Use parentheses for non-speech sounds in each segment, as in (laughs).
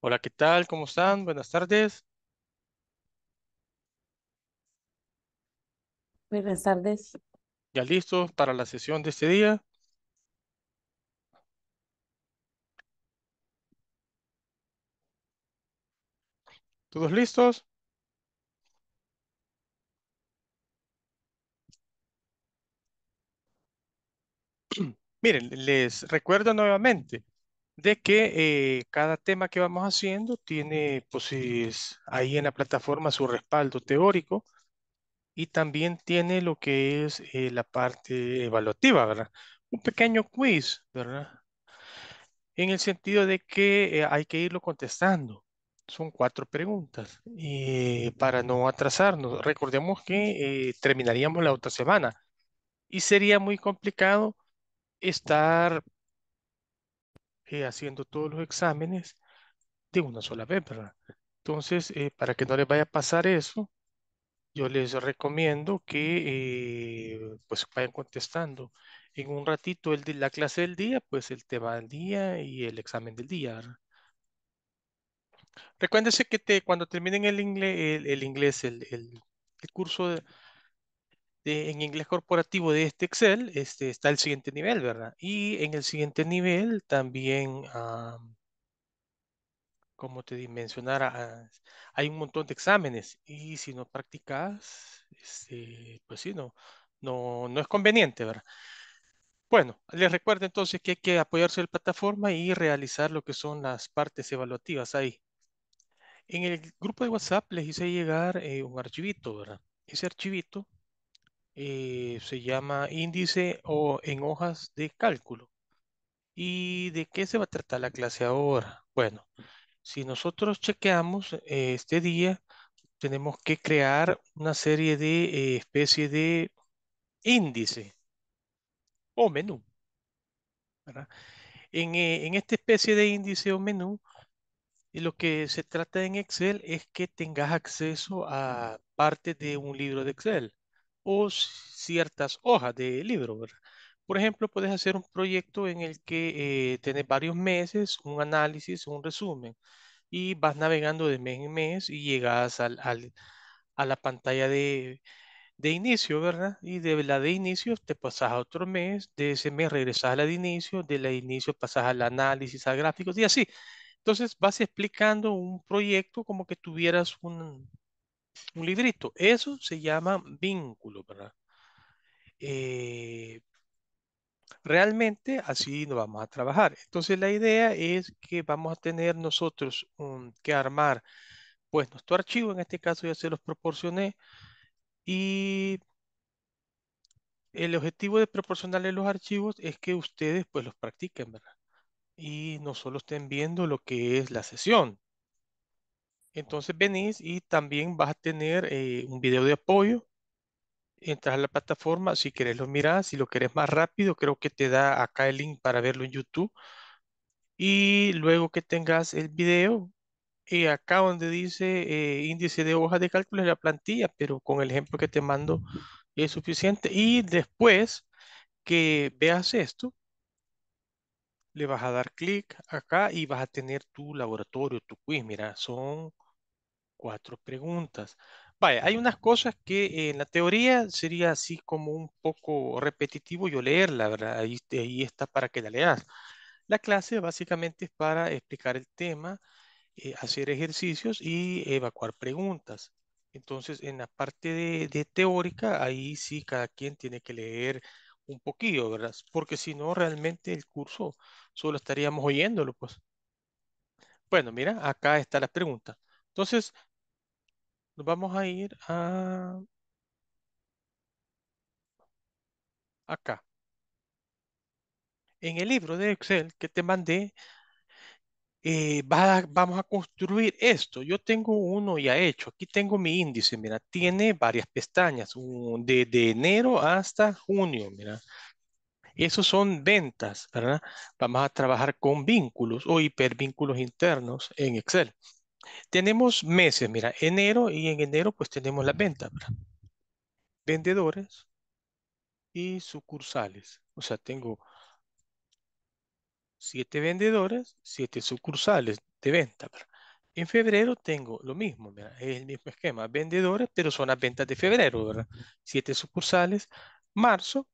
Hola, ¿qué tal? ¿Cómo están? Buenas tardes. Buenas tardes. ¿Ya listos para la sesión de este día? ¿Todos listos? (clears throat) Miren, les recuerdo nuevamente de que eh, cada tema que vamos haciendo tiene pues, ahí en la plataforma su respaldo teórico y también tiene lo que es eh, la parte evaluativa, ¿verdad? Un pequeño quiz, ¿verdad? En el sentido de que eh, hay que irlo contestando. Son cuatro preguntas y para no atrasarnos. Recordemos que terminaríamos la otra semana y sería muy complicado estar eh, haciendo todos los exámenes de una sola vez, ¿verdad? Entonces, eh, para que no les vaya a pasar eso, yo les recomiendo que eh, pues vayan contestando en un ratito el de la clase del día, pues el tema del día y el examen del día. recuérdense que te, cuando terminen el, el, inglés, el, el curso de, en inglés corporativo de este Excel este, está el siguiente nivel, ¿verdad? Y en el siguiente nivel también, ah, como te dimensionara ah, hay un montón de exámenes y si no practicas, este, pues sí, no, no, es conveniente, ¿verdad? Bueno, les recuerdo entonces que hay que apoyarse en la plataforma y realizar lo que son las partes evaluativas ahí. En el grupo de WhatsApp les hice llegar eh, un archivito, ¿verdad? Ese archivito eh, se llama índice o en hojas de cálculo. ¿Y de qué se va a tratar la clase ahora? Bueno, si nosotros chequeamos eh, este día, tenemos que crear una serie de eh, especie de índice o menú. En, en esta especie de índice o menú, lo que se trata en Excel es que tengas acceso a parte de un libro de Excel o ciertas hojas de libro, ¿verdad? Por ejemplo, puedes hacer un proyecto en el que eh, tenés varios meses, un análisis, un resumen, y vas navegando de mes en mes y llegas al, a la pantalla de, de, inicio, ¿verdad? Y de la de inicio te pasas a otro mes, de ese mes regresas a la de inicio, de la de inicio pasas al análisis, a gráficos y así. Entonces vas explicando un proyecto como que tuvieras un, un librito. Eso se llama vínculo, ¿verdad? Eh, realmente así nos vamos a trabajar. Entonces la idea es que vamos a tener nosotros que armar pues nuestro archivo, en este caso ya se los proporcioné, y el objetivo de proporcionarles los archivos es que ustedes pues los practiquen, ¿verdad? Y no solo estén viendo lo que es la sesión, entonces venís y también vas a tener eh, un video de apoyo. Entras a la plataforma, si querés lo mirás, si lo querés más rápido, creo que te da acá el link para verlo en YouTube. Y luego que tengas el video, y eh, acá donde dice eh, índice de hoja de cálculo es la plantilla, pero con el ejemplo que te mando es suficiente. Y después que veas esto, le vas a dar clic acá y vas a tener tu laboratorio, tu quiz. Mira, son cuatro preguntas. Vaya, hay unas cosas que en la teoría sería así como un poco repetitivo yo leerla, ¿verdad? Ahí, está para que la leas. La clase básicamente es para explicar el tema, eh, hacer ejercicios y evacuar preguntas. Entonces, en la parte de, de, teórica, ahí sí cada quien tiene que leer un poquillo, ¿verdad? Porque si no, realmente el curso solo estaríamos oyéndolo, pues. Bueno, mira, acá está la pregunta. Entonces, nos vamos a ir a acá. En el libro de Excel que te mandé, eh, vamos a construir esto. Yo tengo uno ya hecho. Aquí tengo mi índice. Mira, tiene varias pestañas, desde de, enero hasta junio. Mira, esos son ventas, ¿verdad? Vamos a trabajar con vínculos o hipervínculos internos en Excel. Tenemos meses, mira, enero y en enero pues tenemos la ventas, ¿verdad? Vendedores y sucursales. O sea, tengo siete vendedores, siete sucursales de venta, En febrero tengo lo mismo, mira, es el mismo esquema, vendedores, pero son las ventas de febrero, ¿verdad? Siete sucursales, marzo,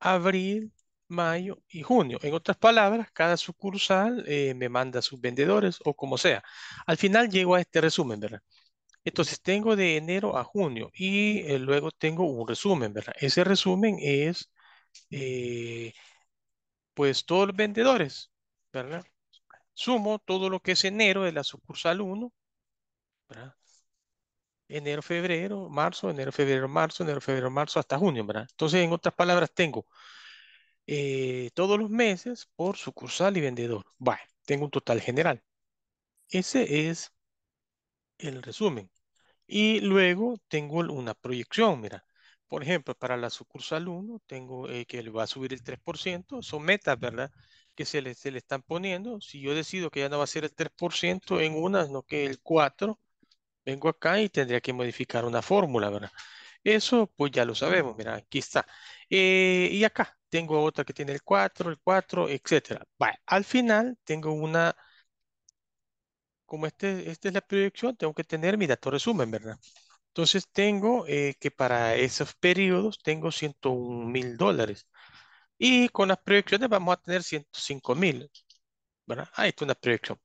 abril, mayo y junio. En otras palabras, cada sucursal eh, me manda sus vendedores o como sea. Al final llego a este resumen, ¿verdad? Entonces tengo de enero a junio y eh, luego tengo un resumen, ¿verdad? Ese resumen es, eh, pues, todos los vendedores, ¿verdad? Sumo todo lo que es enero de la sucursal 1, ¿verdad? Enero, febrero, marzo, enero, febrero, marzo, enero, febrero, marzo, hasta junio, ¿verdad? Entonces, en otras palabras, tengo eh, todos los meses por sucursal y vendedor. Vale, tengo un total general. Ese es el resumen. Y luego tengo una proyección, mira. Por ejemplo, para la sucursal 1 tengo eh, que le va a subir el 3%. Son metas, ¿verdad? Que se le, se le están poniendo. Si yo decido que ya no va a ser el 3% en una, no que el 4%, vengo acá y tendría que modificar una fórmula, ¿verdad? Eso pues ya lo sabemos, mira, aquí está. Eh, y acá, tengo otra que tiene el 4, el 4, etc. Al final tengo una, como este, esta es la proyección, tengo que tener mi dato resumen, ¿verdad? Entonces tengo eh, que para esos periodos tengo 101 mil dólares. Y con las proyecciones vamos a tener 105 mil. ¿verdad? Ahí está una proyección.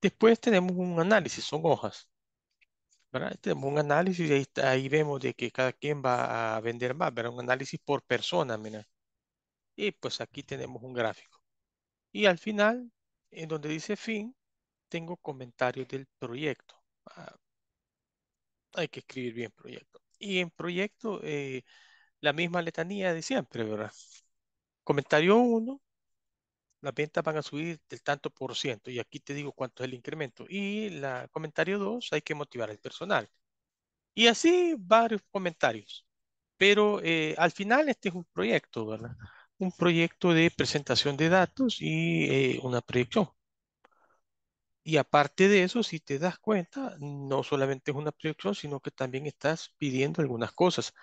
Después tenemos un análisis, son hojas. ¿verdad? Tenemos un análisis y ahí, ahí, vemos de que cada quien va a vender más, ¿verdad? Un análisis por persona, mira. Y pues aquí tenemos un gráfico. Y al final, en donde dice fin, tengo comentarios del proyecto. Ah, hay que escribir bien proyecto. Y en proyecto, eh, la misma letanía de siempre, ¿verdad? Comentario 1, las ventas van a subir del tanto por ciento. Y aquí te digo cuánto es el incremento. Y la comentario 2, hay que motivar al personal. Y así varios comentarios. Pero eh, al final este es un proyecto, ¿verdad? un proyecto de presentación de datos y eh, una proyección. Y aparte de eso, si te das cuenta, no solamente es una proyección, sino que también estás pidiendo algunas cosas.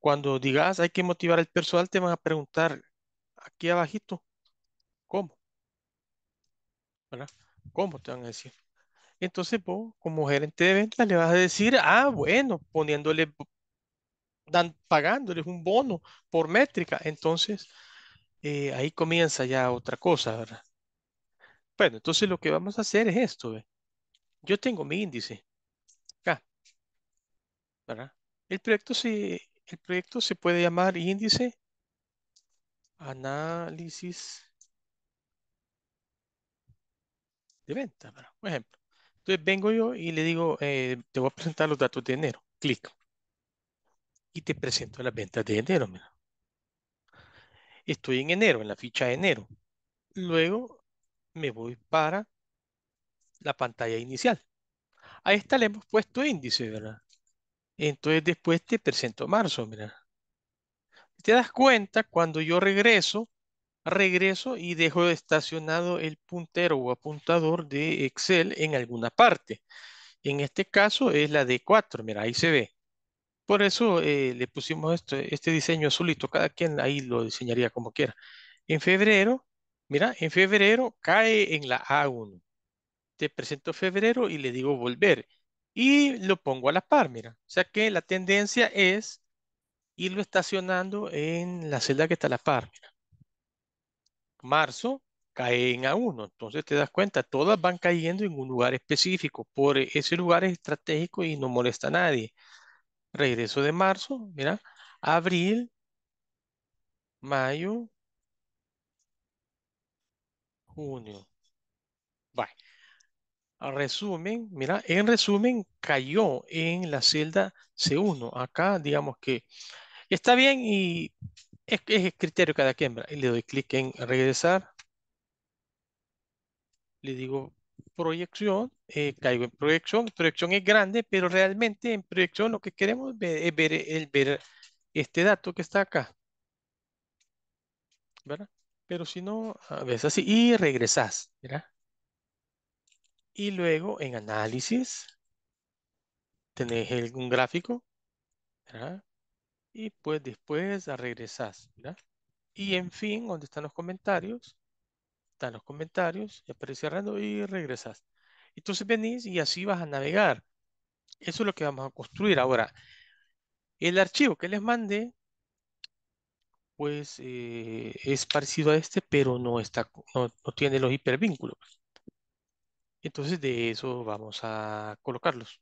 Cuando digas hay que motivar al personal, te van a preguntar aquí abajito, ¿cómo? ¿Cómo te van a decir? Entonces vos, como gerente de ventas, le vas a decir, ah, bueno, poniéndole, dan, pagándoles un bono por métrica. Entonces, eh, ahí comienza ya otra cosa, ¿verdad? Bueno, entonces lo que vamos a hacer es esto, ¿ve? Yo tengo mi índice acá, ¿verdad? El proyecto se, el proyecto se puede llamar índice análisis de venta, ¿verdad? Por ejemplo. Entonces vengo yo y le digo, eh, te voy a presentar los datos de enero. Clic. Y te presento las ventas de enero, ¿verdad? Estoy en enero, en la ficha de enero. Luego me voy para la pantalla inicial. Ahí está, le hemos puesto índice, ¿verdad? Entonces después te presento marzo, mira. Te das cuenta cuando yo regreso, regreso y dejo estacionado el puntero o apuntador de Excel en alguna parte. En este caso es la D4, mira, ahí se ve. Por eso eh, le pusimos este, este diseño azulito, cada quien ahí lo diseñaría como quiera. En febrero, mira, en febrero cae en la A1. Te presento febrero y le digo volver. Y lo pongo a la par, mira. O sea que la tendencia es irlo estacionando en la celda que está en la par, Marzo cae en A1. Entonces te das cuenta, todas van cayendo en un lugar específico. Por ese lugar es estratégico y no molesta a nadie. Regreso de marzo, mira. Abril, mayo, junio. Bye. Resumen, mira, en resumen cayó en la celda C1. Acá digamos que está bien y es, el criterio cada quien. le doy clic en regresar. Le digo proyección, eh, caigo en proyección, proyección es grande, pero realmente en proyección lo que queremos ver, es ver, el, ver este dato que está acá. ¿Verdad? Pero si no, a veces así, y regresas, ¿verdad? Y luego en análisis, tenés algún gráfico, ¿verdad? Y pues después regresas, ¿verdad? Y en fin, donde están los comentarios, están los comentarios, y aparece cerrando y regresas. Entonces venís y así vas a navegar. Eso es lo que vamos a construir ahora. El archivo que les mandé, pues eh, es parecido a este, pero no, está, no, no tiene los hipervínculos. Entonces de eso vamos a colocarlos.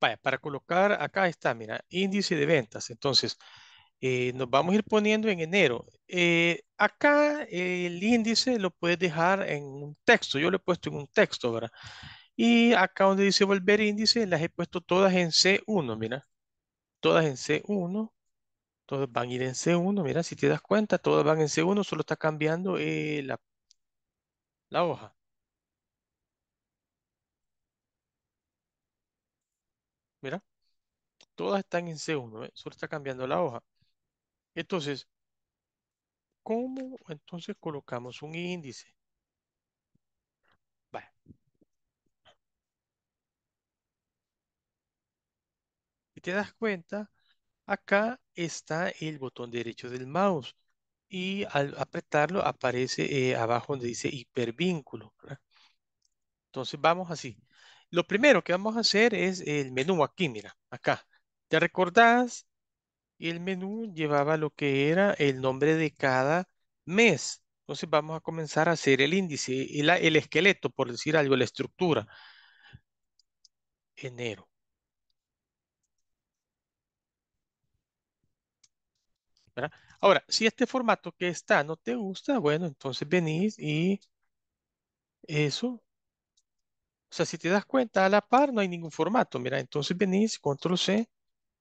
Vaya, para colocar acá está, mira, índice de ventas. Entonces, eh, nos vamos a ir poniendo en enero. Eh, acá eh, el índice lo puedes dejar en un texto. Yo lo he puesto en un texto, ¿verdad? Y acá donde dice volver índice, las he puesto todas en C1, mira. Todas en C1. Todas van a ir en C1, mira, si te das cuenta, todas van en C1, solo está cambiando la, la hoja. Mira, todas están en C1, solo está cambiando la hoja. Entonces, ¿cómo entonces colocamos un índice? te das cuenta, acá está el botón derecho del mouse y al apretarlo aparece eh, abajo donde dice hipervínculo. Entonces vamos así. Lo primero que vamos a hacer es el menú aquí, mira, acá. ¿Te recordás y el menú llevaba lo que era el nombre de cada mes. Entonces vamos a comenzar a hacer el índice, el, el esqueleto, por decir algo, la estructura. Enero. Ahora, si este formato que está no te gusta, bueno, entonces venís y eso. O sea, si te das cuenta, a la par no hay ningún formato. Mira, entonces venís, control C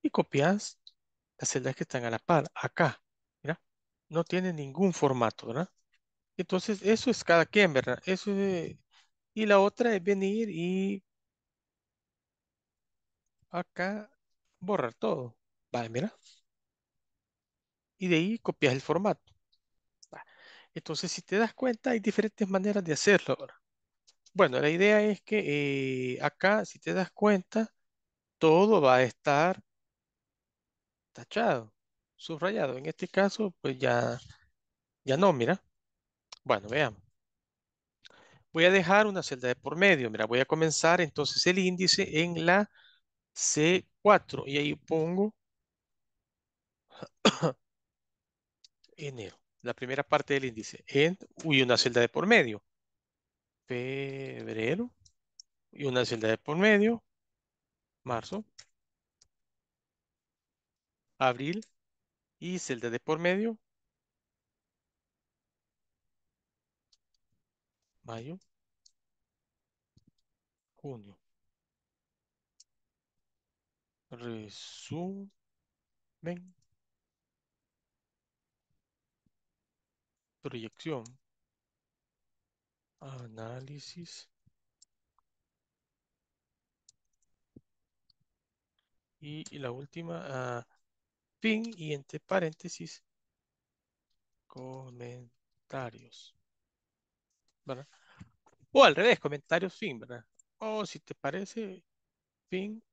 y copias las celdas que están a la par, acá, Mira. No tiene ningún formato, ¿verdad? Entonces, eso es cada quien, ¿verdad? Eso es, y la otra es venir y acá borrar todo. Vale, mira. Y de ahí copias el formato. Entonces, si te das cuenta, hay diferentes maneras de hacerlo Bueno, la idea es que eh, acá, si te das cuenta, todo va a estar tachado, subrayado. En este caso, pues ya, ya no, mira. Bueno, veamos. Voy a dejar una celda de por medio. Mira, voy a comenzar entonces el índice en la C4 y ahí pongo (coughs) enero, la primera parte del índice. En, y una celda de por medio. Febrero y una celda de por medio. Marzo, abril y celda de por medio, mayo, junio. Resumen. Proyección. Análisis. Y, la última, ah, fin y entre paréntesis comentarios. ¿Verdad? O al revés, comentarios fin, ¿verdad? O si te parece, fin.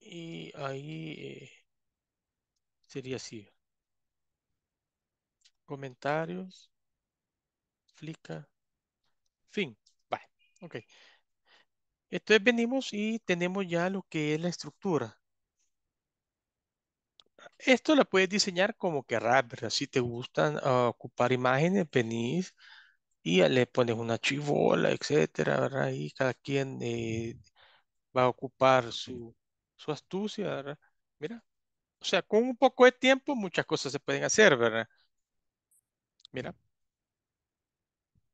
Y ahí eh, sería así. Comentarios, flica, fin. Vale, ok. Entonces venimos y tenemos ya lo que es la estructura. Esto lo puedes diseñar como querrás, ¿verdad? Si te gustan ah, ocupar imágenes, venís y le pones una chivola, etcétera, Y cada quien eh, va a ocupar su, astucia, Mira, o sea, con un poco de tiempo muchas cosas se pueden hacer, ¿verdad? Mira.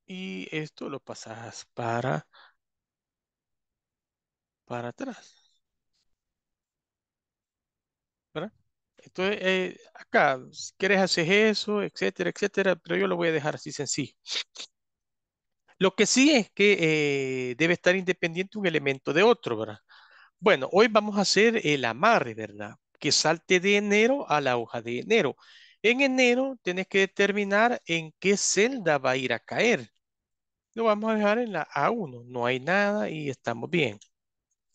Y esto lo pasas para, para atrás. Entonces, eh, acá, si quieres haces eso, etcétera, etcétera, pero yo lo voy a dejar así sencillo. Lo que sí es que eh, debe estar independiente un elemento de otro, ¿verdad? Bueno, hoy vamos a hacer el amarre, ¿verdad? Que salte de enero a la hoja de enero. En enero tienes que determinar en qué celda va a ir a caer. Lo vamos a dejar en la A1, no hay nada y estamos bien.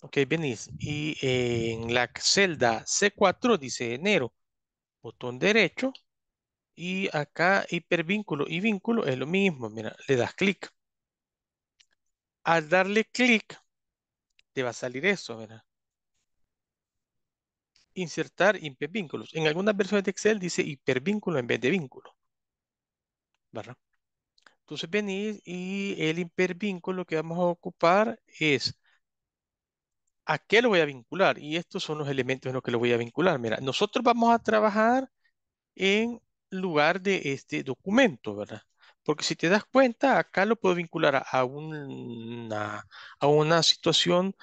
Ok, venís. Y en la celda C4 dice enero, botón derecho. Y acá hipervínculo y vínculo es lo mismo. Mira, le das clic. Al darle clic, te va a salir eso, mira. Insertar hipervínculos. En algunas versiones de Excel dice hipervínculo en vez de vínculo. Entonces venís y el hipervínculo que vamos a ocupar es ¿A qué lo voy a vincular? Y estos son los elementos en los que lo voy a vincular. Mira, nosotros vamos a trabajar en lugar de este documento, ¿verdad? Porque si te das cuenta, acá lo puedo vincular a una, a una situación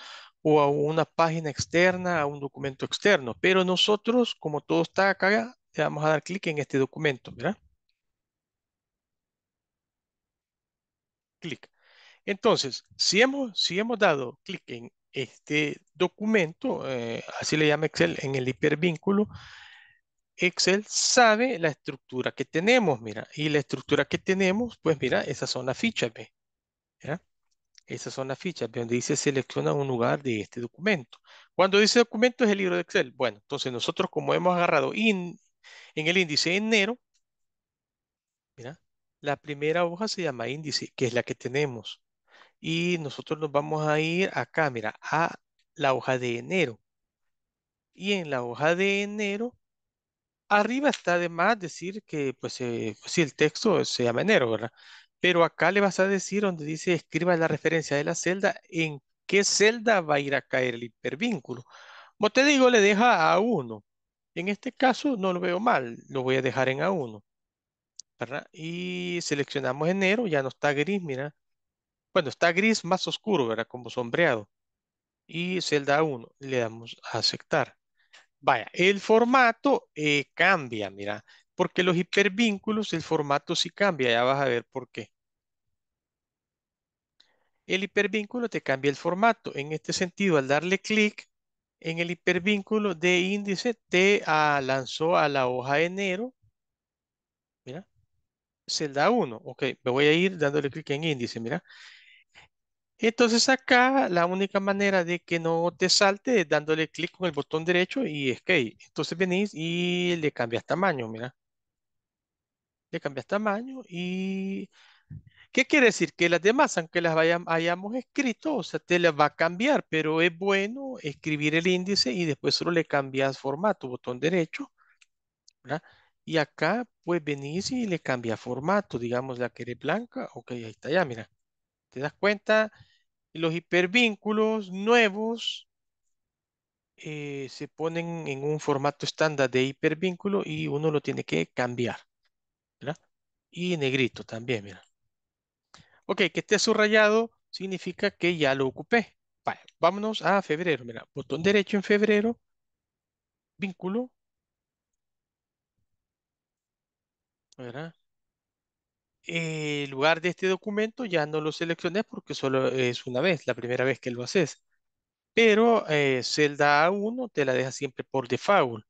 o a una página externa, a un documento externo. Pero nosotros, como todo está acá, le vamos a dar clic en este documento, ¿verdad? Clic. Entonces, si hemos, si hemos dado clic en este documento, eh, así le llama Excel, en el hipervínculo, Excel sabe la estructura que tenemos, mira, y la estructura que tenemos, pues mira, esas son las fichas, ¿ve? Esas son las fichas, donde dice selecciona un lugar de este documento. Cuando dice documento es el libro de Excel. Bueno, entonces nosotros como hemos agarrado en el índice enero, mira, la primera hoja se llama índice, que es la que tenemos. Y nosotros nos vamos a ir acá, mira, a la hoja de enero. Y en la hoja de enero, arriba está además decir que, pues, eh, si pues sí, el texto se llama enero, ¿verdad? Pero acá le vas a decir donde dice escriba la referencia de la celda, en qué celda va a ir a caer el hipervínculo. Como te digo, le deja a 1. En este caso no lo veo mal, lo voy a dejar en A1. ¿verdad? Y seleccionamos enero, ya no está gris, mira. Bueno, está gris más oscuro, ¿verdad? Como sombreado. Y celda 1, le damos a aceptar. Vaya, el formato eh, cambia, mira, porque los hipervínculos, el formato sí cambia, ya vas a ver por qué. El hipervínculo te cambia el formato. En este sentido, al darle clic en el hipervínculo de índice, te ah, lanzó a la hoja de enero. Mira, celda 1. Ok, me voy a ir dándole clic en índice, mira. Entonces acá la única manera de que no te salte es dándole clic con el botón derecho y escape. Entonces venís y le cambias tamaño, mira. Le cambias tamaño y... ¿Qué quiere decir? Que las demás, aunque las hayamos escrito, o sea, te las va a cambiar, pero es bueno escribir el índice y después solo le cambias formato, botón derecho, Y acá, pues venís y le cambias formato, digamos, la que eres blanca, ok, ahí está ya, mira. ¿Te das cuenta? los hipervínculos nuevos eh, se ponen en un formato estándar de hipervínculo y uno lo tiene que cambiar. ¿verdad? Y negrito también, mira. Ok, que esté subrayado significa que ya lo ocupé. vámonos a febrero, mira. Botón derecho en febrero, vínculo. ¿Verdad? Eh, el lugar de este documento ya no lo seleccioné porque solo es una vez, la primera vez que lo haces. Pero celda eh, A1 te la deja siempre por default,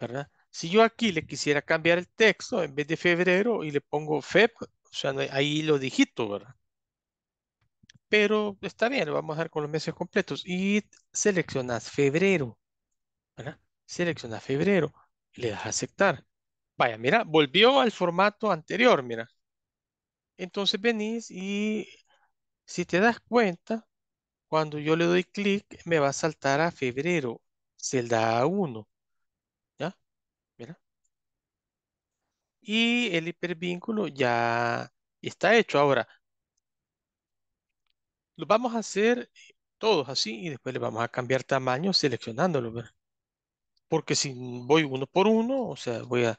¿verdad? Si yo aquí le quisiera cambiar el texto en vez de febrero y le pongo FEB, o sea, ahí lo digito, ¿verdad? Pero está bien, lo vamos a dar con los meses completos. Y seleccionas febrero, Seleccionas febrero le das a aceptar. Vaya, mira, volvió al formato anterior, mira. Entonces venís y si te das cuenta, cuando yo le doy clic, me va a saltar a febrero, celda 1. ¿Ya? Mira. Y el hipervínculo ya está hecho. Ahora, lo vamos a hacer todos así y después le vamos a cambiar tamaño seleccionándolo. ¿verdad? porque si voy uno por uno, o sea, voy a...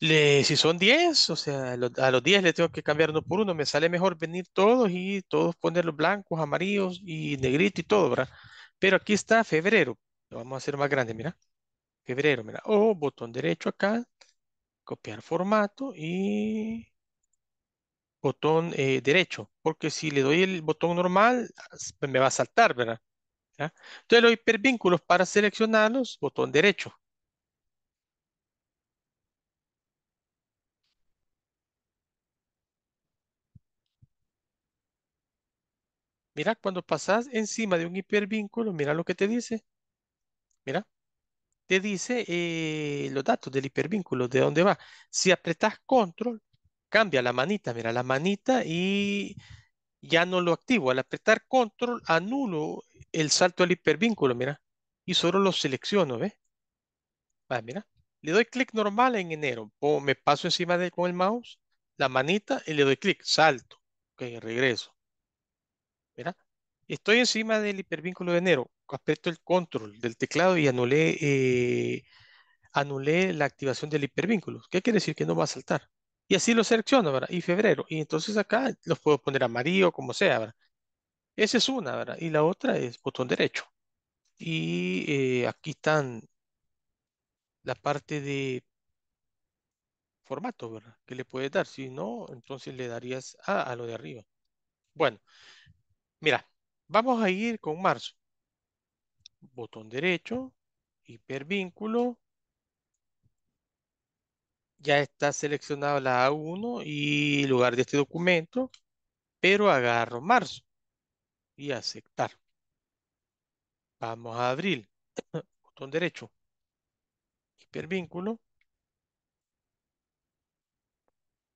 si son 10, o sea, a los, 10 le tengo que cambiar uno por uno, me sale mejor venir todos y todos ponerlos blancos, amarillos y negritos y todo, ¿verdad? Pero aquí está febrero, lo vamos a hacer más grande, mira, febrero, mira, o oh, botón derecho acá, copiar formato y botón eh, derecho, porque si le doy el botón normal, me va a saltar, ¿verdad? Entonces los hipervínculos para seleccionarlos, botón derecho. Mira, cuando pasas encima de un hipervínculo, mira lo que te dice. Mira, te dice eh, los datos del hipervínculo, de dónde va. Si apretas control, cambia la manita, mira la manita y ya no lo activo. Al apretar control, anulo el salto al hipervínculo, mira. Y solo lo selecciono, ¿ves? Ah, mira. Le doy clic normal en enero. O me paso encima de con el mouse, la manita y le doy clic. Salto. Ok, regreso. Mira. Estoy encima del hipervínculo de enero. Aprieto el control del teclado y anulé, eh, anulé la activación del hipervínculo. ¿Qué quiere decir? Que no va a saltar. Y así lo selecciono, ¿verdad? Y febrero. Y entonces acá los puedo poner amarillo, como sea, ¿verdad? Esa es una, ¿verdad? Y la otra es botón derecho. Y eh, aquí están la parte de formato, ¿verdad? Que le puedes dar. Si no, entonces le darías a, lo de arriba. Bueno, mira, vamos a ir con marzo. Botón derecho, hipervínculo. Ya está seleccionada la A1 y lugar de este documento, pero agarro marzo y aceptar. Vamos a abrir, (coughs) botón derecho, hipervínculo.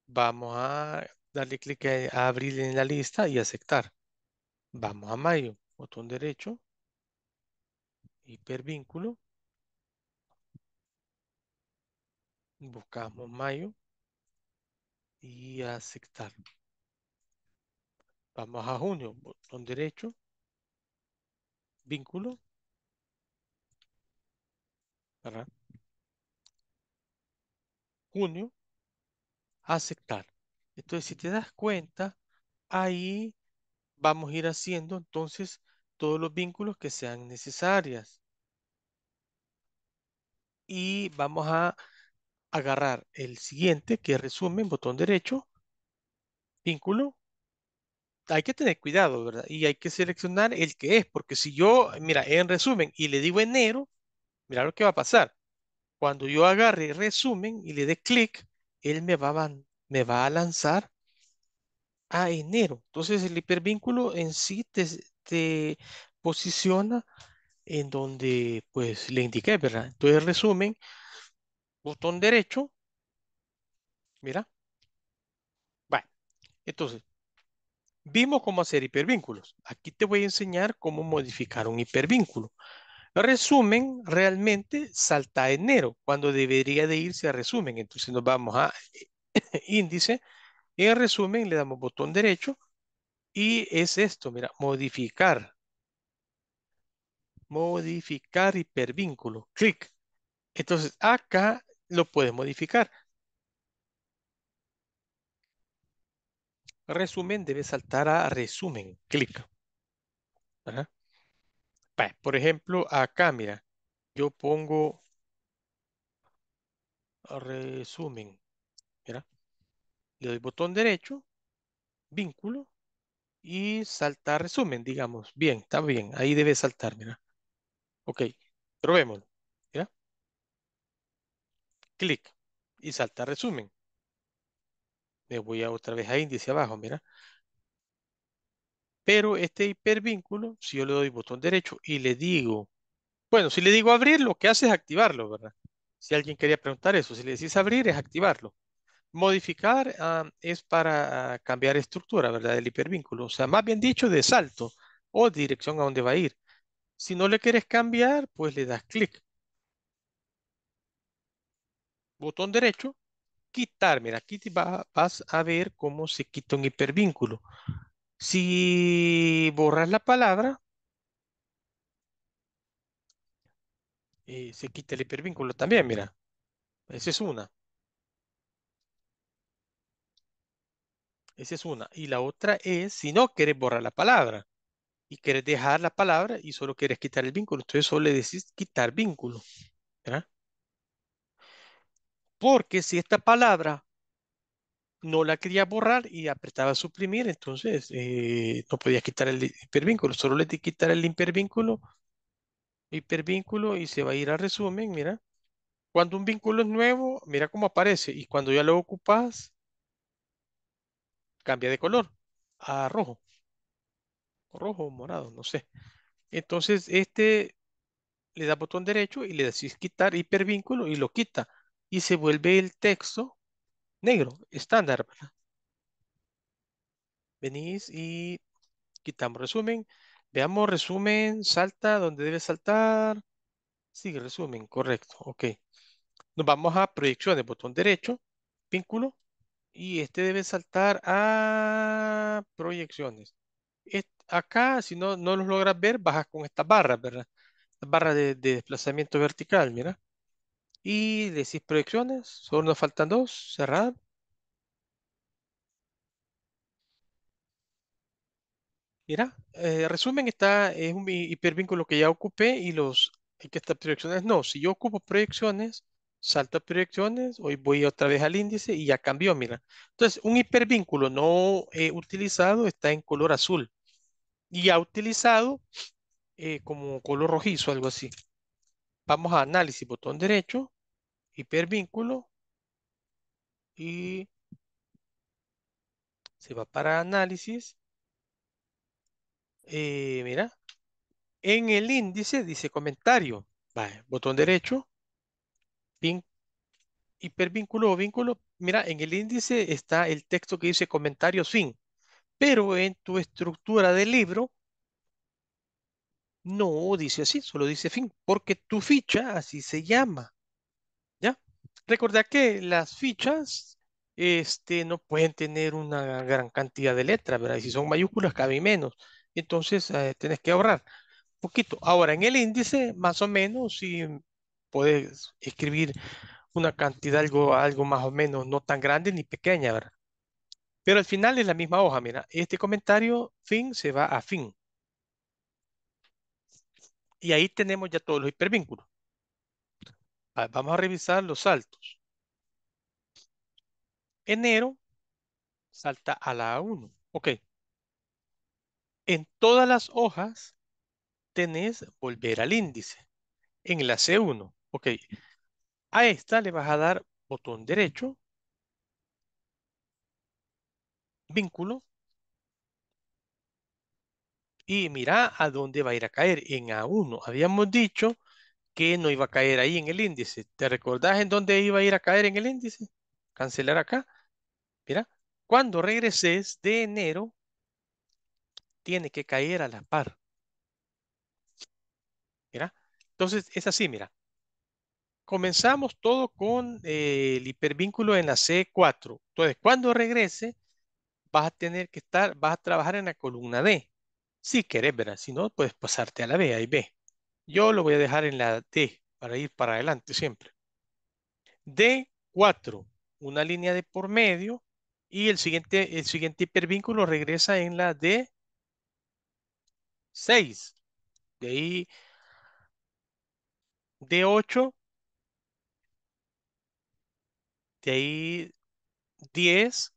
Vamos a darle clic a abrir en la lista y aceptar. Vamos a mayo, botón derecho, hipervínculo. Buscamos mayo y aceptar. Vamos a junio, botón derecho, vínculo, junio, aceptar. Entonces, si te das cuenta, ahí vamos a ir haciendo entonces todos los vínculos que sean necesarias. Y vamos a agarrar el siguiente que resumen, botón derecho, vínculo, hay que tener cuidado, ¿verdad? Y hay que seleccionar el que es, porque si yo, mira, en resumen, y le digo enero, mira lo que va a pasar. Cuando yo agarre resumen y le dé clic, él me va, a, me va a lanzar a enero. Entonces el hipervínculo en sí te, posiciona en donde pues le indiqué, ¿verdad? Entonces resumen, botón derecho, mira. Vale, entonces Vimos cómo hacer hipervínculos. Aquí te voy a enseñar cómo modificar un hipervínculo. Resumen, realmente salta enero, cuando debería de irse a resumen. Entonces nos vamos a (laughs) índice. en resumen le damos botón derecho. Y es esto, mira, modificar. Modificar hipervínculo. Clic. Entonces acá lo puedes modificar. resumen, debe saltar a resumen. Clic. Por ejemplo, acá, mira, yo pongo resumen. Mira, le doy botón derecho, vínculo y salta resumen, digamos. Bien, está bien. Ahí debe saltar, mira. Ok, probémoslo. Mira. Clic y salta resumen me voy a otra vez a índice abajo, mira. Pero este hipervínculo, si yo le doy botón derecho y le digo, bueno, si le digo abrir, lo que hace es activarlo, ¿verdad? Si alguien quería preguntar eso, si le decís abrir, es activarlo. Modificar ah, es para ah, cambiar estructura, ¿verdad? Del hipervínculo. O sea, más bien dicho, de salto o dirección a donde va a ir. Si no le quieres cambiar, pues le das clic. Botón derecho quitar, mira, aquí vas a ver cómo se quita un hipervínculo. Si borras la palabra, eh, se quita el hipervínculo también, mira. Esa es una. Esa es una. Y la otra es si no quieres borrar la palabra y quieres dejar la palabra y solo quieres quitar el vínculo. Entonces solo le decís quitar vínculo. ¿verdad? Porque si esta palabra no la quería borrar y apretaba suprimir, entonces eh, no podía quitar el hipervínculo, solo le di quitar el hipervínculo, hipervínculo y se va a ir a resumen, mira. Cuando un vínculo es nuevo, mira cómo aparece y cuando ya lo ocupas, cambia de color a rojo. Rojo o morado, no sé. Entonces este le da botón derecho y le decís quitar hipervínculo y lo quita y se vuelve el texto negro, estándar. Venís y quitamos resumen. Veamos resumen, salta donde debe saltar. Sigue resumen, correcto. Ok. Nos vamos a proyecciones, botón derecho, vínculo. Y este debe saltar a proyecciones. acá, si no, no los logras ver, bajas con esta barra ¿verdad? Las barra de, de desplazamiento vertical, mira. Y decís proyecciones, solo nos faltan dos, cerrar. Mira, eh, resumen, está, es un hipervínculo que ya ocupé y los que estas proyecciones. No, si yo ocupo proyecciones, salto proyecciones, hoy voy otra vez al índice y ya cambió, mira. Entonces, un hipervínculo no eh, utilizado está en color azul y ya utilizado eh, como color rojizo, algo así. Vamos a análisis, botón derecho, hipervínculo y se va para análisis. Eh, mira, en el índice dice comentario. botón derecho, hipervínculo o vínculo. Mira, en el índice está el texto que dice comentario sin, pero en tu estructura del libro no dice así, solo dice fin, porque tu ficha así se llama. ¿Ya? Recordad que las fichas este, no pueden tener una gran cantidad de letras, ¿verdad? Y si son mayúsculas, cabe menos. Entonces, eh, tenés que ahorrar un poquito. Ahora, en el índice, más o menos, si puedes escribir una cantidad algo, algo más o menos, no tan grande ni pequeña, ¿verdad? Pero al final es la misma hoja, mira, este comentario fin se va a fin. Y ahí tenemos ya todos los hipervínculos. Vamos a revisar los saltos. Enero salta a la A1. Ok. En todas las hojas tenés volver al índice. En la C1. Ok. A esta le vas a dar botón derecho. Vínculo y mira a dónde va a ir a caer, en A1. Habíamos dicho que no iba a caer ahí en el índice. ¿Te recordás en dónde iba a ir a caer en el índice? Cancelar acá. Mira, cuando regreses de enero, tiene que caer a la par. Mira, entonces es así, mira. Comenzamos todo con eh, el hipervínculo en la C4. Entonces, cuando regrese, vas a tener que estar, vas a trabajar en la columna D. Si querés, ¿verdad? Si no, puedes pasarte a la B, ahí y B. Yo lo voy a dejar en la D para ir para adelante siempre. D4, una línea de por medio y el siguiente, el siguiente hipervínculo regresa en la D6. De ahí D8, de ahí 10,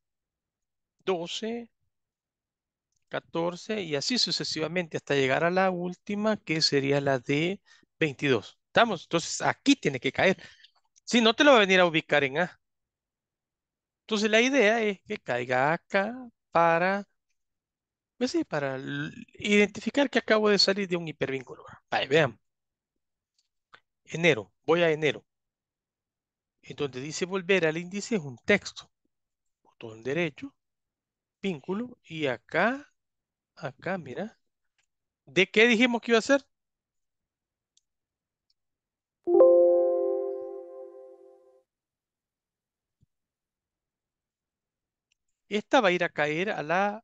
12, 14 y así sucesivamente hasta llegar a la última que sería la de 22. ¿Estamos? Entonces aquí tiene que caer. Si no te lo va a venir a ubicar en A. Entonces la idea es que caiga acá para, pues sí, para identificar que acabo de salir de un hipervínculo. Vale, vean. Enero, voy a enero. Entonces, dice volver al índice es un texto. Botón derecho, vínculo, y acá Acá, mira. ¿De qué dijimos que iba a ser? Esta va a ir a caer a la...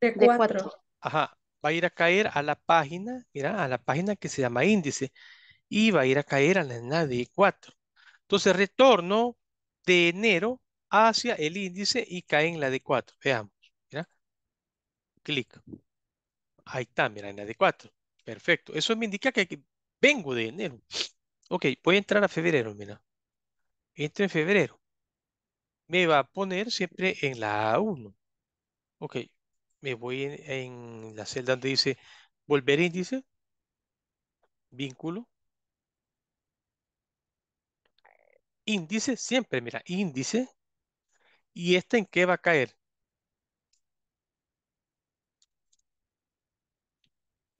De cuatro. Ajá, va a ir a caer a la página, mira, a la página que se llama índice. Y va a ir a caer a la d de 4. Entonces, retorno de enero hacia el índice y cae en la de 4. Veamos clic. Ahí está, mira, en la de 4. Perfecto. Eso me indica que vengo de enero. Ok, voy a entrar a febrero, mira. Entro en febrero. Me va a poner siempre en la A1. Ok, me voy en, en la celda donde dice volver índice, vínculo, índice, siempre, mira, índice. ¿Y esta en qué va a caer?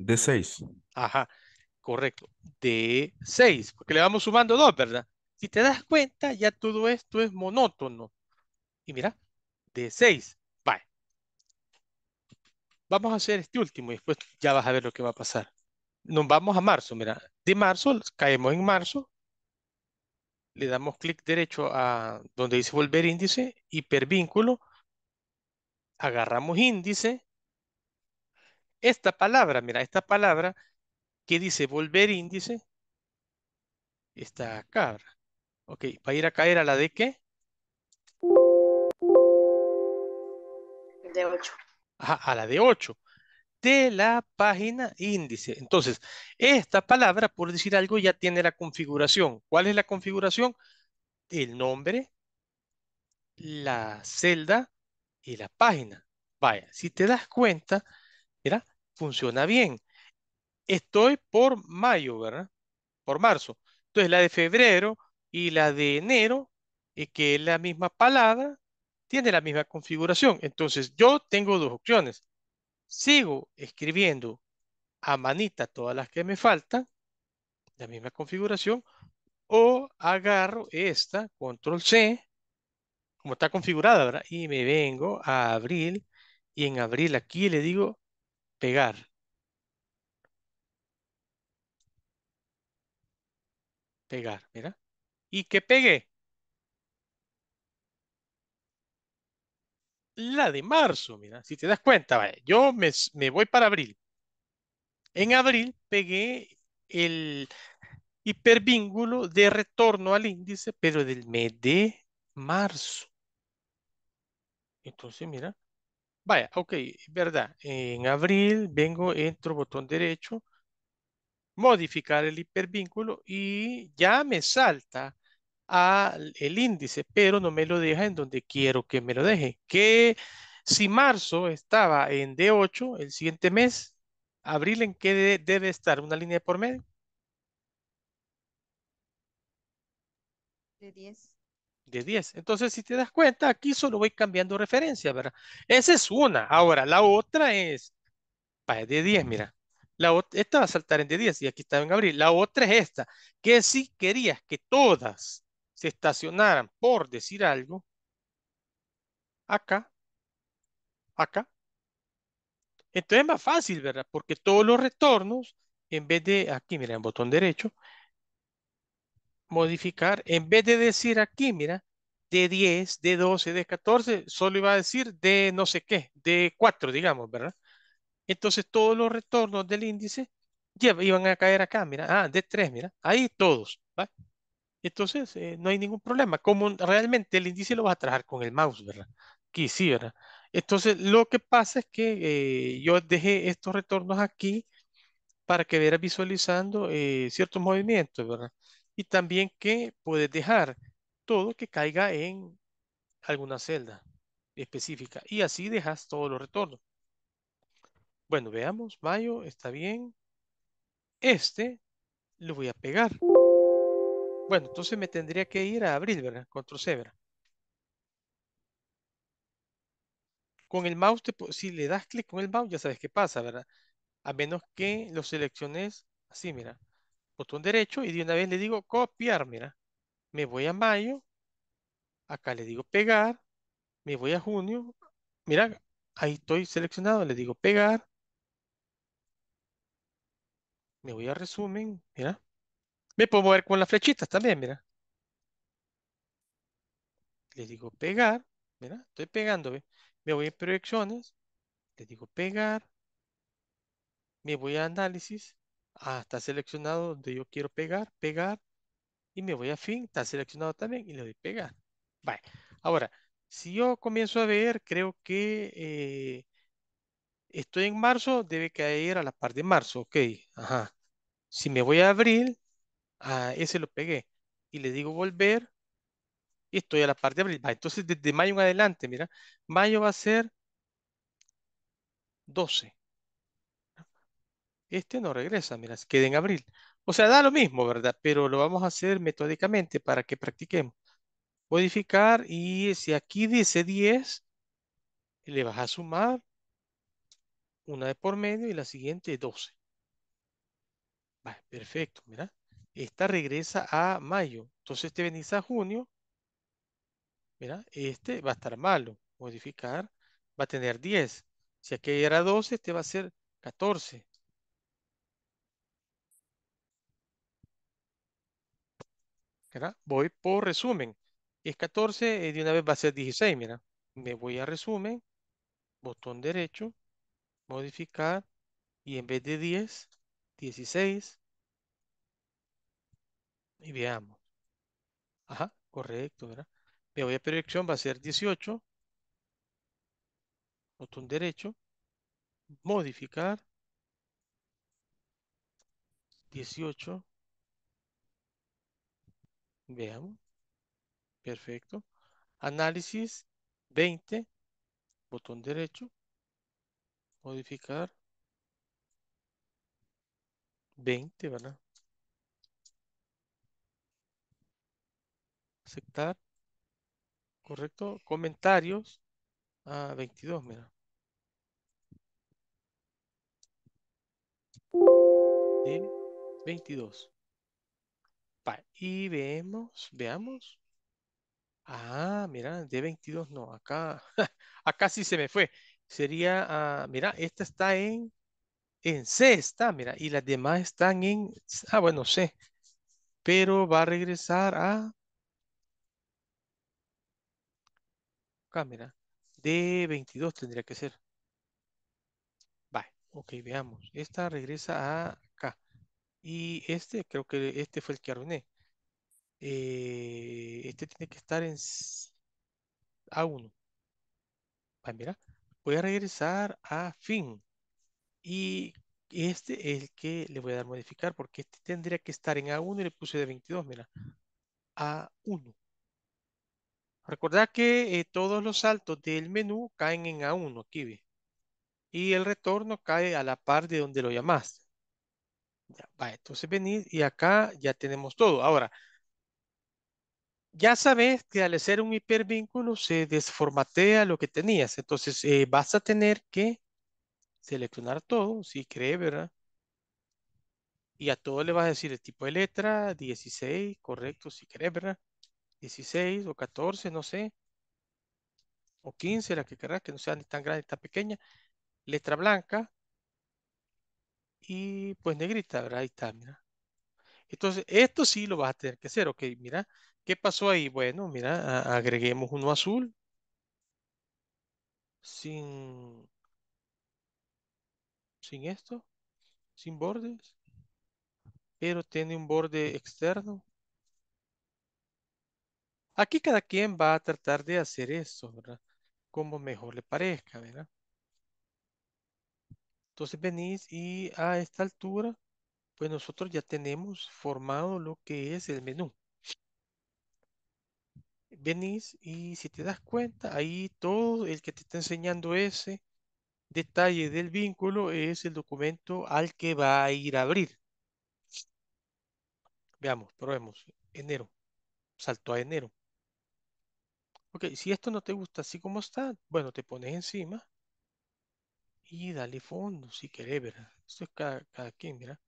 De 6. Ajá, correcto. De 6, porque le vamos sumando dos, ¿verdad? Si te das cuenta, ya todo esto es monótono. Y mira, de 6. bye. Vamos a hacer este último y después ya vas a ver lo que va a pasar. Nos vamos a marzo, mira. De marzo, caemos en marzo. Le damos clic derecho a donde dice volver índice, hipervínculo. Agarramos índice esta palabra, mira, esta palabra que dice volver índice está acá. Ok, va a ir a caer a la de qué? De 8. a la de 8. De la página índice. Entonces, esta palabra, por decir algo, ya tiene la configuración. ¿Cuál es la configuración? El nombre, la celda y la página. Vaya, si te das cuenta, Mira, funciona bien. Estoy por mayo, ¿verdad? Por marzo. Entonces la de febrero y la de enero, eh, que es la misma palabra, tiene la misma configuración. Entonces yo tengo dos opciones. Sigo escribiendo a manita todas las que me faltan, la misma configuración, o agarro esta, control C, como está configurada, ¿verdad? Y me vengo a abril y en abril aquí le digo pegar. Pegar, mira. Y que pegué? La de marzo, mira. Si te das cuenta, yo me, me voy para abril. En abril pegué el hipervínculo de retorno al índice, pero del mes de marzo. Entonces, mira, Vaya, ok, verdad. En abril vengo, entro, botón derecho, modificar el hipervínculo y ya me salta al el índice, pero no me lo deja en donde quiero que me lo deje. Que si marzo estaba en D8, el siguiente mes, abril en qué debe estar una línea por medio. De 10 de 10. Entonces, si te das cuenta, aquí solo voy cambiando referencia, ¿verdad? Esa es una. Ahora, la otra es, para de 10, mira. La otra, esta va a saltar en de 10 y aquí está en abril. La otra es esta, que si querías que todas se estacionaran por decir algo, acá, acá. Entonces es más fácil, ¿verdad? Porque todos los retornos, en vez de aquí, mira, en botón derecho, modificar, en vez de decir aquí, mira, de 10, de 12, de 14, solo iba a decir de no sé qué, de 4, digamos, ¿verdad? Entonces todos los retornos del índice ya iban a caer acá, mira, ah, de 3, mira, ahí todos, ¿vale? Entonces eh, no hay ningún problema, como realmente el índice lo vas a trabajar con el mouse, ¿verdad? Aquí sí, ¿verdad? Entonces lo que pasa es que eh, yo dejé estos retornos aquí para que veras visualizando eh, ciertos movimientos, ¿verdad? y también que puedes dejar todo que caiga en alguna celda específica y así dejas todos los retornos. Bueno, veamos, mayo está bien. Este lo voy a pegar. Bueno, entonces me tendría que ir a abril, ¿verdad? Control C, ¿verdad? Con el mouse, si le das clic con el mouse, ya sabes qué pasa, ¿verdad? A menos que lo selecciones así, mira botón derecho y de una vez le digo copiar, mira. Me voy a mayo, acá le digo pegar, me voy a junio, mira, ahí estoy seleccionado, le digo pegar, me voy a resumen, mira. Me puedo mover con las flechitas también, mira. Le digo pegar, mira, estoy pegando, me voy a proyecciones, le digo pegar, me voy a análisis, Ah, está seleccionado donde yo quiero pegar, pegar. Y me voy a fin, está seleccionado también y le doy pegar. Vale. Ahora, si yo comienzo a ver, creo que eh, estoy en marzo, debe caer a la par de marzo. Ok, ajá. Si me voy a abril, a ese lo pegué. Y le digo volver, y estoy a la parte de abril. entonces, desde mayo en adelante, mira, mayo va a ser 12. Este no regresa, mira, se queda en abril. O sea, da lo mismo, ¿verdad? Pero lo vamos a hacer metódicamente para que practiquemos. Modificar y si aquí dice 10, le vas a sumar una de por medio y la siguiente 12. perfecto, mira. Esta regresa a mayo. Entonces este venís a junio. Mira, este va a estar malo. Modificar. Va a tener 10. Si aquí era 12, este va a ser 14. Voy por resumen. Es 14, eh, de una vez va a ser 16, mira. Me voy a resumen, botón derecho, modificar, y en vez de 10, 16. Y veamos. Ajá, correcto, ¿verdad? Me voy a proyección, va a ser 18. Botón derecho, modificar, 18, Veamos. Perfecto. Análisis 20. Botón derecho. Modificar. 20, ¿verdad? Aceptar. Correcto. Comentarios. a ah, 22, mira. 22 y vemos, veamos. Ah, mira, D22 no, acá, (laughs) acá sí se me fue. Sería, ah, mira, esta está en, en C está, mira, y las demás están en, ah, bueno, C. Pero va a regresar a, acá, mira, D22 tendría que ser. Vale, ok, veamos. Esta regresa a acá. Y este, creo que este fue el que arruiné. Eh, este tiene que estar en A1. mira, voy a regresar a fin. Y este es el que le voy a dar modificar porque este tendría que estar en A1 y le puse de 22, mira. A1. Recordad que eh, todos los saltos del menú caen en A1 aquí, ve. Y el retorno cae a la par de donde lo llamaste entonces venir y acá ya tenemos todo. Ahora, ya sabes que al hacer un hipervínculo se desformatea lo que tenías. Entonces eh, vas a tener que seleccionar todo, si cree, ¿verdad? Y a todo le vas a decir el tipo de letra, 16, correcto, si querés, ¿verdad? 16 o 14, no sé. O 15, la que querrás, que no sea ni tan grande ni tan pequeña. Letra blanca, y pues negrita, ¿verdad? Ahí está, mira. Entonces, esto sí lo vas a tener que hacer. Ok, mira, ¿qué pasó ahí? Bueno, mira, agreguemos uno azul. Sin, sin esto, sin bordes, pero tiene un borde externo. Aquí cada quien va a tratar de hacer esto, ¿verdad? Como mejor le parezca, ¿verdad? Entonces venís y a esta altura, pues nosotros ya tenemos formado lo que es el menú. Venís y si te das cuenta, ahí todo el que te está enseñando ese detalle del vínculo es el documento al que va a ir a abrir. Veamos, probemos. Enero. Saltó a enero. Ok, si esto no te gusta así como está, bueno, te pones encima y dale fondo si querés, ¿verdad? Esto es cada, quien, mira.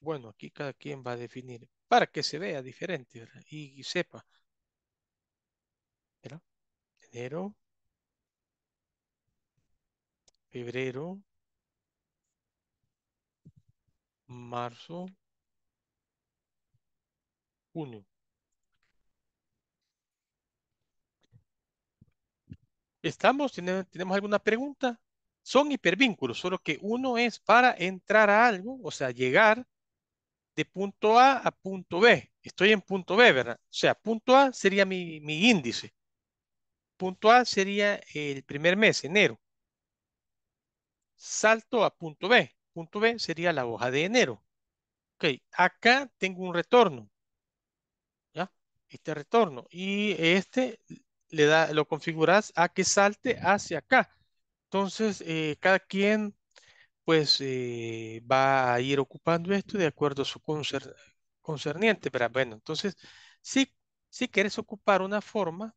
Bueno, aquí cada quien va a definir para que se vea diferente ¿verdad? Y, sepa. ¿verdad? Enero, febrero, marzo, junio. ¿Estamos? ¿Tenemos alguna pregunta? Son hipervínculos, solo que uno es para entrar a algo, o sea, llegar de punto A a punto B. Estoy en punto B, ¿verdad? O sea, punto A sería mi, índice. Punto A sería el primer mes, enero. Salto a punto B. Punto B sería la hoja de enero. Ok, acá tengo un retorno. ¿Ya? Este retorno. Y este da, lo configuras a que salte hacia acá. Entonces, eh, cada quien pues eh, va a ir ocupando esto de acuerdo a su concerniente. Pero bueno, entonces, si, si quieres ocupar una forma,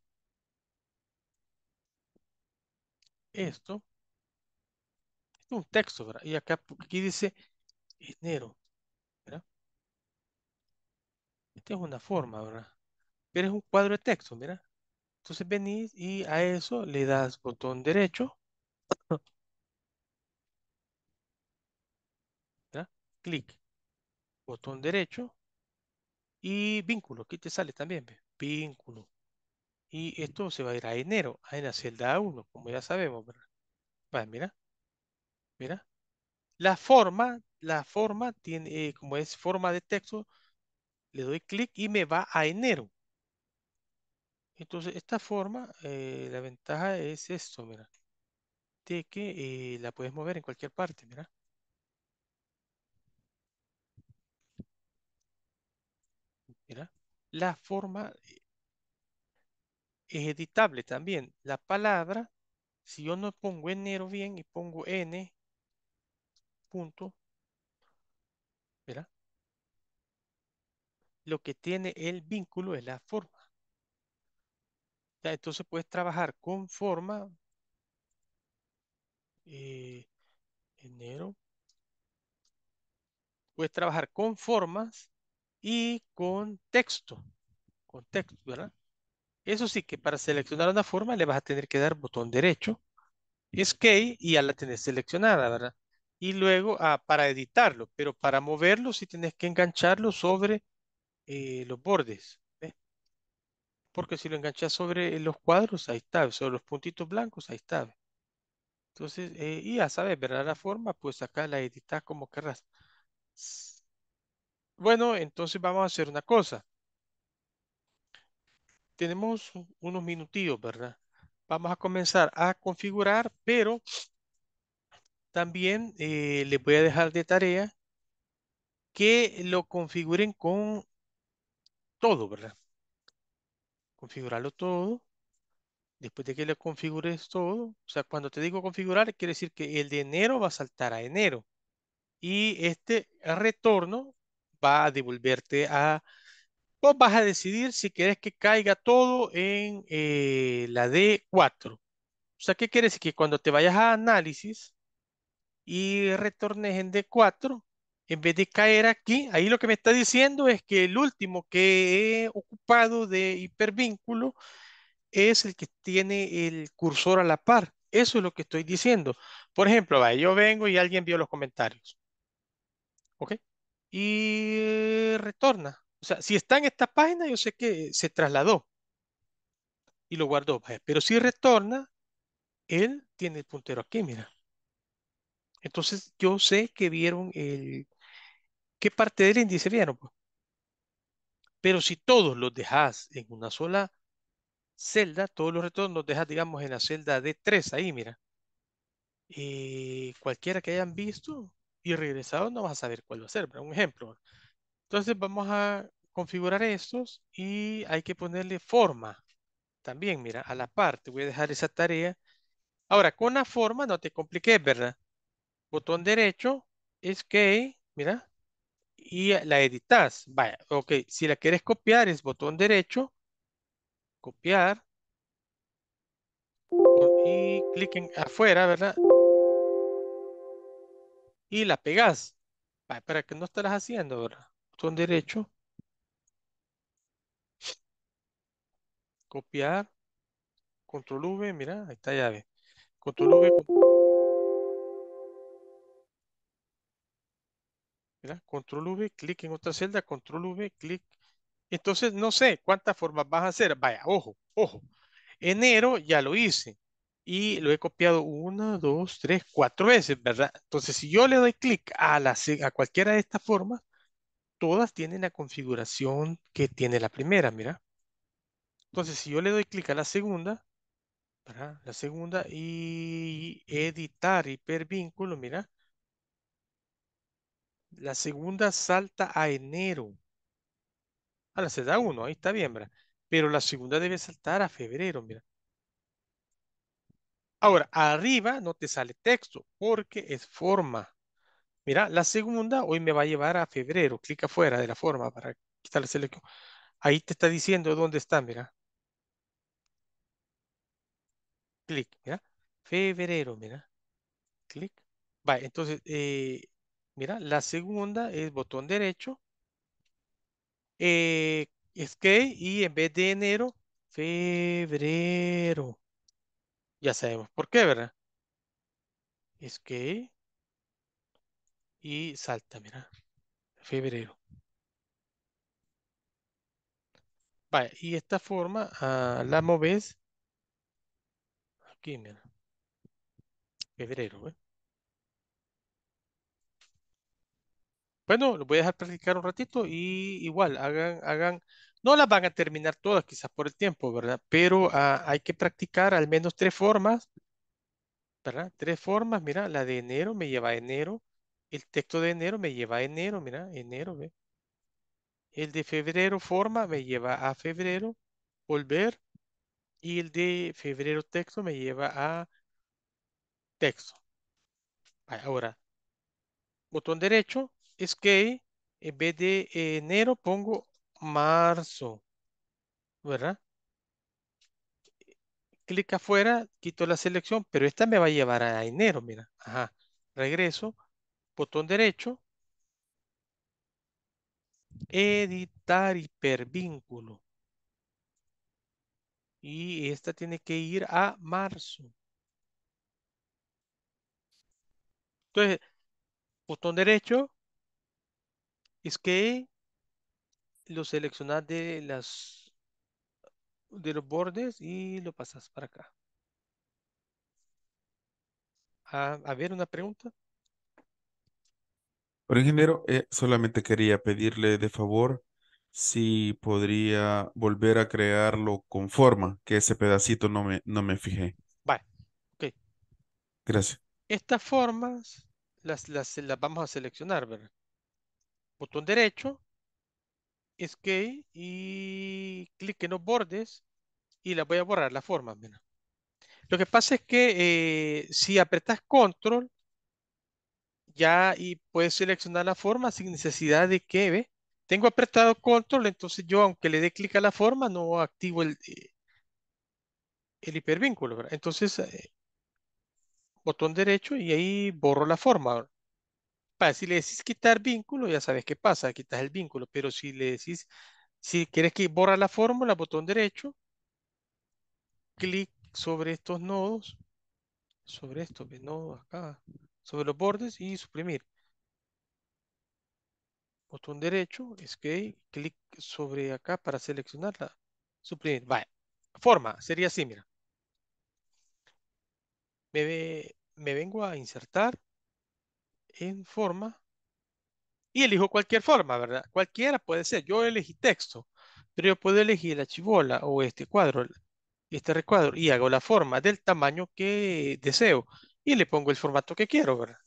esto, es un texto, ¿verdad? Y acá aquí dice enero, ¿verdad? Esta es una forma, ¿verdad? Pero es un cuadro de texto, mira. Entonces venís y a eso le das botón derecho, (clears throat) clic, botón derecho y vínculo. Aquí te sale también, vínculo. Y esto se va a ir a enero, en la celda 1, como ya sabemos, mira, mira. La forma, la forma tiene, eh, como es forma de texto, le doy clic y me va a enero. Entonces, esta forma, eh, la ventaja es esto, mira, de que eh, la puedes mover en cualquier parte, mira. Mira, la forma eh, es editable también. La palabra, si yo no pongo enero bien y pongo n, punto, mira, lo que tiene el vínculo es la forma entonces puedes trabajar con forma eh, enero. Puedes trabajar con formas y con texto. Con texto, ¿verdad? Eso sí que para seleccionar una forma le vas a tener que dar botón derecho, escape y ya la tenés seleccionada, ¿verdad? Y luego ah, para editarlo, pero para moverlo sí tienes que engancharlo sobre eh, los bordes. Porque si lo enganchas sobre los cuadros, ahí está, sobre los puntitos blancos, ahí está. Entonces, eh, y ya sabes, ¿verdad? La forma, pues acá la editas como querrás. Bueno, entonces vamos a hacer una cosa. Tenemos unos minutillos, ¿verdad? Vamos a comenzar a configurar, pero también eh, les voy a dejar de tarea que lo configuren con todo, ¿verdad? configurarlo todo. Después de que le configures todo, o sea, cuando te digo configurar, quiere decir que el de enero va a saltar a enero. Y este retorno va a devolverte a... Vos vas a decidir si querés que caiga todo en eh, la D4. O sea, ¿qué quiere decir? Que cuando te vayas a análisis y retornes en D4, en vez de caer aquí, ahí lo que me está diciendo es que el último que he ocupado de hipervínculo es el que tiene el cursor a la par. Eso es lo que estoy diciendo. Por ejemplo, yo vengo y alguien vio los comentarios. ¿Ok? Y retorna. O sea, si está en esta página, yo sé que se trasladó y lo guardó. Pero si retorna, él tiene el puntero aquí, mira. Entonces yo sé que vieron el qué parte del índice vieron. Pues? Pero si todos los dejas en una sola celda, todos los retornos los dejas, digamos, en la celda D3, ahí, mira. Y eh, cualquiera que hayan visto y regresado no vas a saber cuál va a ser, un ejemplo. Entonces vamos a configurar estos y hay que ponerle forma también, mira, a la parte. Voy a dejar esa tarea. Ahora, con la forma no te compliques, ¿verdad? Botón derecho, es mira, y la editas. Vaya, ok, si la quieres copiar es botón derecho, copiar y clic en afuera, ¿verdad? Y la pegas. para que no estarás haciendo, ¿verdad? Botón derecho. Copiar. Control V, mira, ahí está llave. Control V. Control V, clic en otra celda, control V, clic. Entonces, no sé cuántas formas vas a hacer. Vaya, ojo, ojo. Enero ya lo hice y lo he copiado una, dos, tres, cuatro veces, ¿verdad? Entonces, si yo le doy clic a, la, a cualquiera de estas formas, todas tienen la configuración que tiene la primera, mira. Entonces, si yo le doy clic a la segunda, la segunda y editar hipervínculo, mira, la segunda salta a enero. a se da uno, ahí está bien, ¿verdad? Pero la segunda debe saltar a febrero, mira. Ahora, arriba no te sale texto porque es forma. Mira, la segunda hoy me va a llevar a febrero. Clica fuera de la forma para quitar la selección. Ahí te está diciendo dónde está, mira. Clic, mira. Febrero, mira. Clic. Vale, entonces eh, Mira, la segunda es botón derecho. Eh, es que y en vez de enero, febrero. Ya sabemos por qué, ¿verdad? Es que y salta, mira. Febrero. Vaya, y esta forma ah, la moves aquí, mira. Febrero, ¿eh? Bueno, los voy a dejar practicar un ratito y igual, hagan, hagan, no las van a terminar todas quizás por el tiempo, ¿verdad? Pero ah, hay que practicar al menos tres formas, ¿verdad? Tres formas, mira, la de enero me lleva a enero, el texto de enero me lleva a enero, mira, enero, ¿ve? El de febrero forma me lleva a febrero, volver, y el de febrero texto me lleva a texto. Ahora, botón derecho, es que en vez de enero pongo marzo, ¿verdad? Clic afuera, quito la selección, pero esta me va a llevar a enero, mira. Ajá, regreso, botón derecho, editar hipervínculo. Y esta tiene que ir a marzo. Entonces, botón derecho, es que lo seleccionas de las de los bordes y lo pasas para acá. Ah, a, ver, una pregunta. Por ingeniero, eh, solamente quería pedirle de favor si podría volver a crearlo con forma, que ese pedacito no me, no me fijé. Vale, ok. Gracias. Estas formas las, las, las vamos a seleccionar, ¿verdad? botón derecho, escape y clic en los bordes y la voy a borrar la forma. Lo que pasa es que eh, si apretas control, ya y puedes seleccionar la forma sin necesidad de que, ve, tengo apretado control, entonces yo aunque le dé clic a la forma, no activo el, eh, el hipervínculo. Entonces, eh, botón derecho y ahí borro la forma si le decís quitar vínculo, ya sabes qué pasa, quitas el vínculo, pero si le decís, si quieres que borra la fórmula, botón derecho, clic sobre estos nodos, sobre estos nodos acá, sobre los bordes y suprimir. Botón derecho, escape, clic sobre acá para seleccionarla, suprimir. vaya Forma, sería así, mira. Me, me vengo a insertar en forma y elijo cualquier forma, ¿verdad? Cualquiera puede ser. Yo elegí texto, pero yo puedo elegir la chivola o este cuadro, este recuadro, y hago la forma del tamaño que deseo y le pongo el formato que quiero, ¿verdad?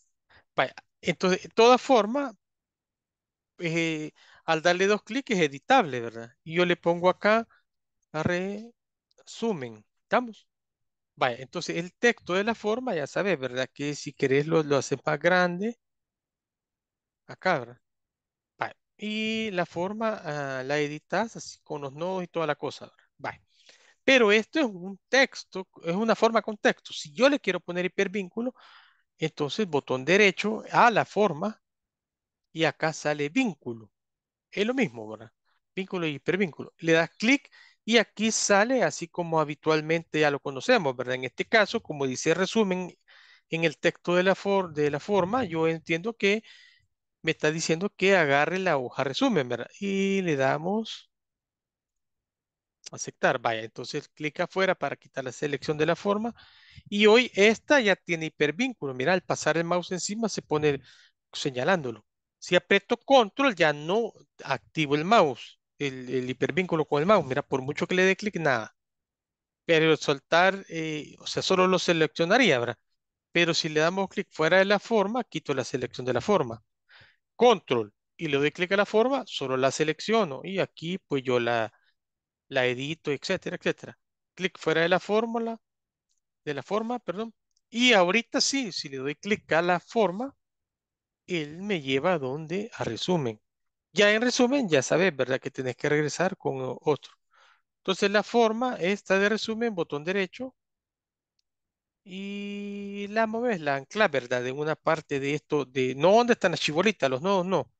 Entonces, toda forma, eh, al darle dos clics es editable, ¿verdad? Y yo le pongo acá resumen. ¿Estamos? Vaya, entonces el texto de la forma, ya sabes, ¿verdad? Que si querés lo, lo haces más grande. Acá, ¿verdad? Vaya. Y la forma ah, la editas así con los nodos y toda la cosa, ¿verdad? Vaya. Pero esto es un texto, es una forma con texto. Si yo le quiero poner hipervínculo, entonces botón derecho a la forma y acá sale vínculo. Es lo mismo, ¿verdad? Vínculo y hipervínculo. Le das clic y aquí sale así como habitualmente ya lo conocemos, ¿verdad? En este caso, como dice resumen en el texto de la, forma, yo entiendo que me está diciendo que agarre la hoja resumen, ¿verdad? Y le damos aceptar. Vaya, entonces clic afuera para quitar la selección de la forma. Y hoy esta ya tiene hipervínculo. Mira, al pasar el mouse encima se pone señalándolo. Si aprieto control ya no activo el mouse el, hipervínculo con el mouse. Mira, por mucho que le dé clic, nada. Pero soltar, eh, o sea, solo lo seleccionaría, ¿verdad? Pero si le damos clic fuera de la forma, quito la selección de la forma. Control y le doy clic a la forma, solo la selecciono y aquí pues yo la, la edito, etcétera, etcétera. Clic fuera de la fórmula, de la forma, perdón. Y ahorita sí, si le doy clic a la forma, él me lleva a donde, a resumen. Ya en resumen, ya sabes, ¿verdad? Que tenés que regresar con otro. Entonces la forma esta de resumen, botón derecho, y la mueves, la ancla, ¿verdad? En una parte de esto, de no ¿dónde están las chibolitas, los nodos no.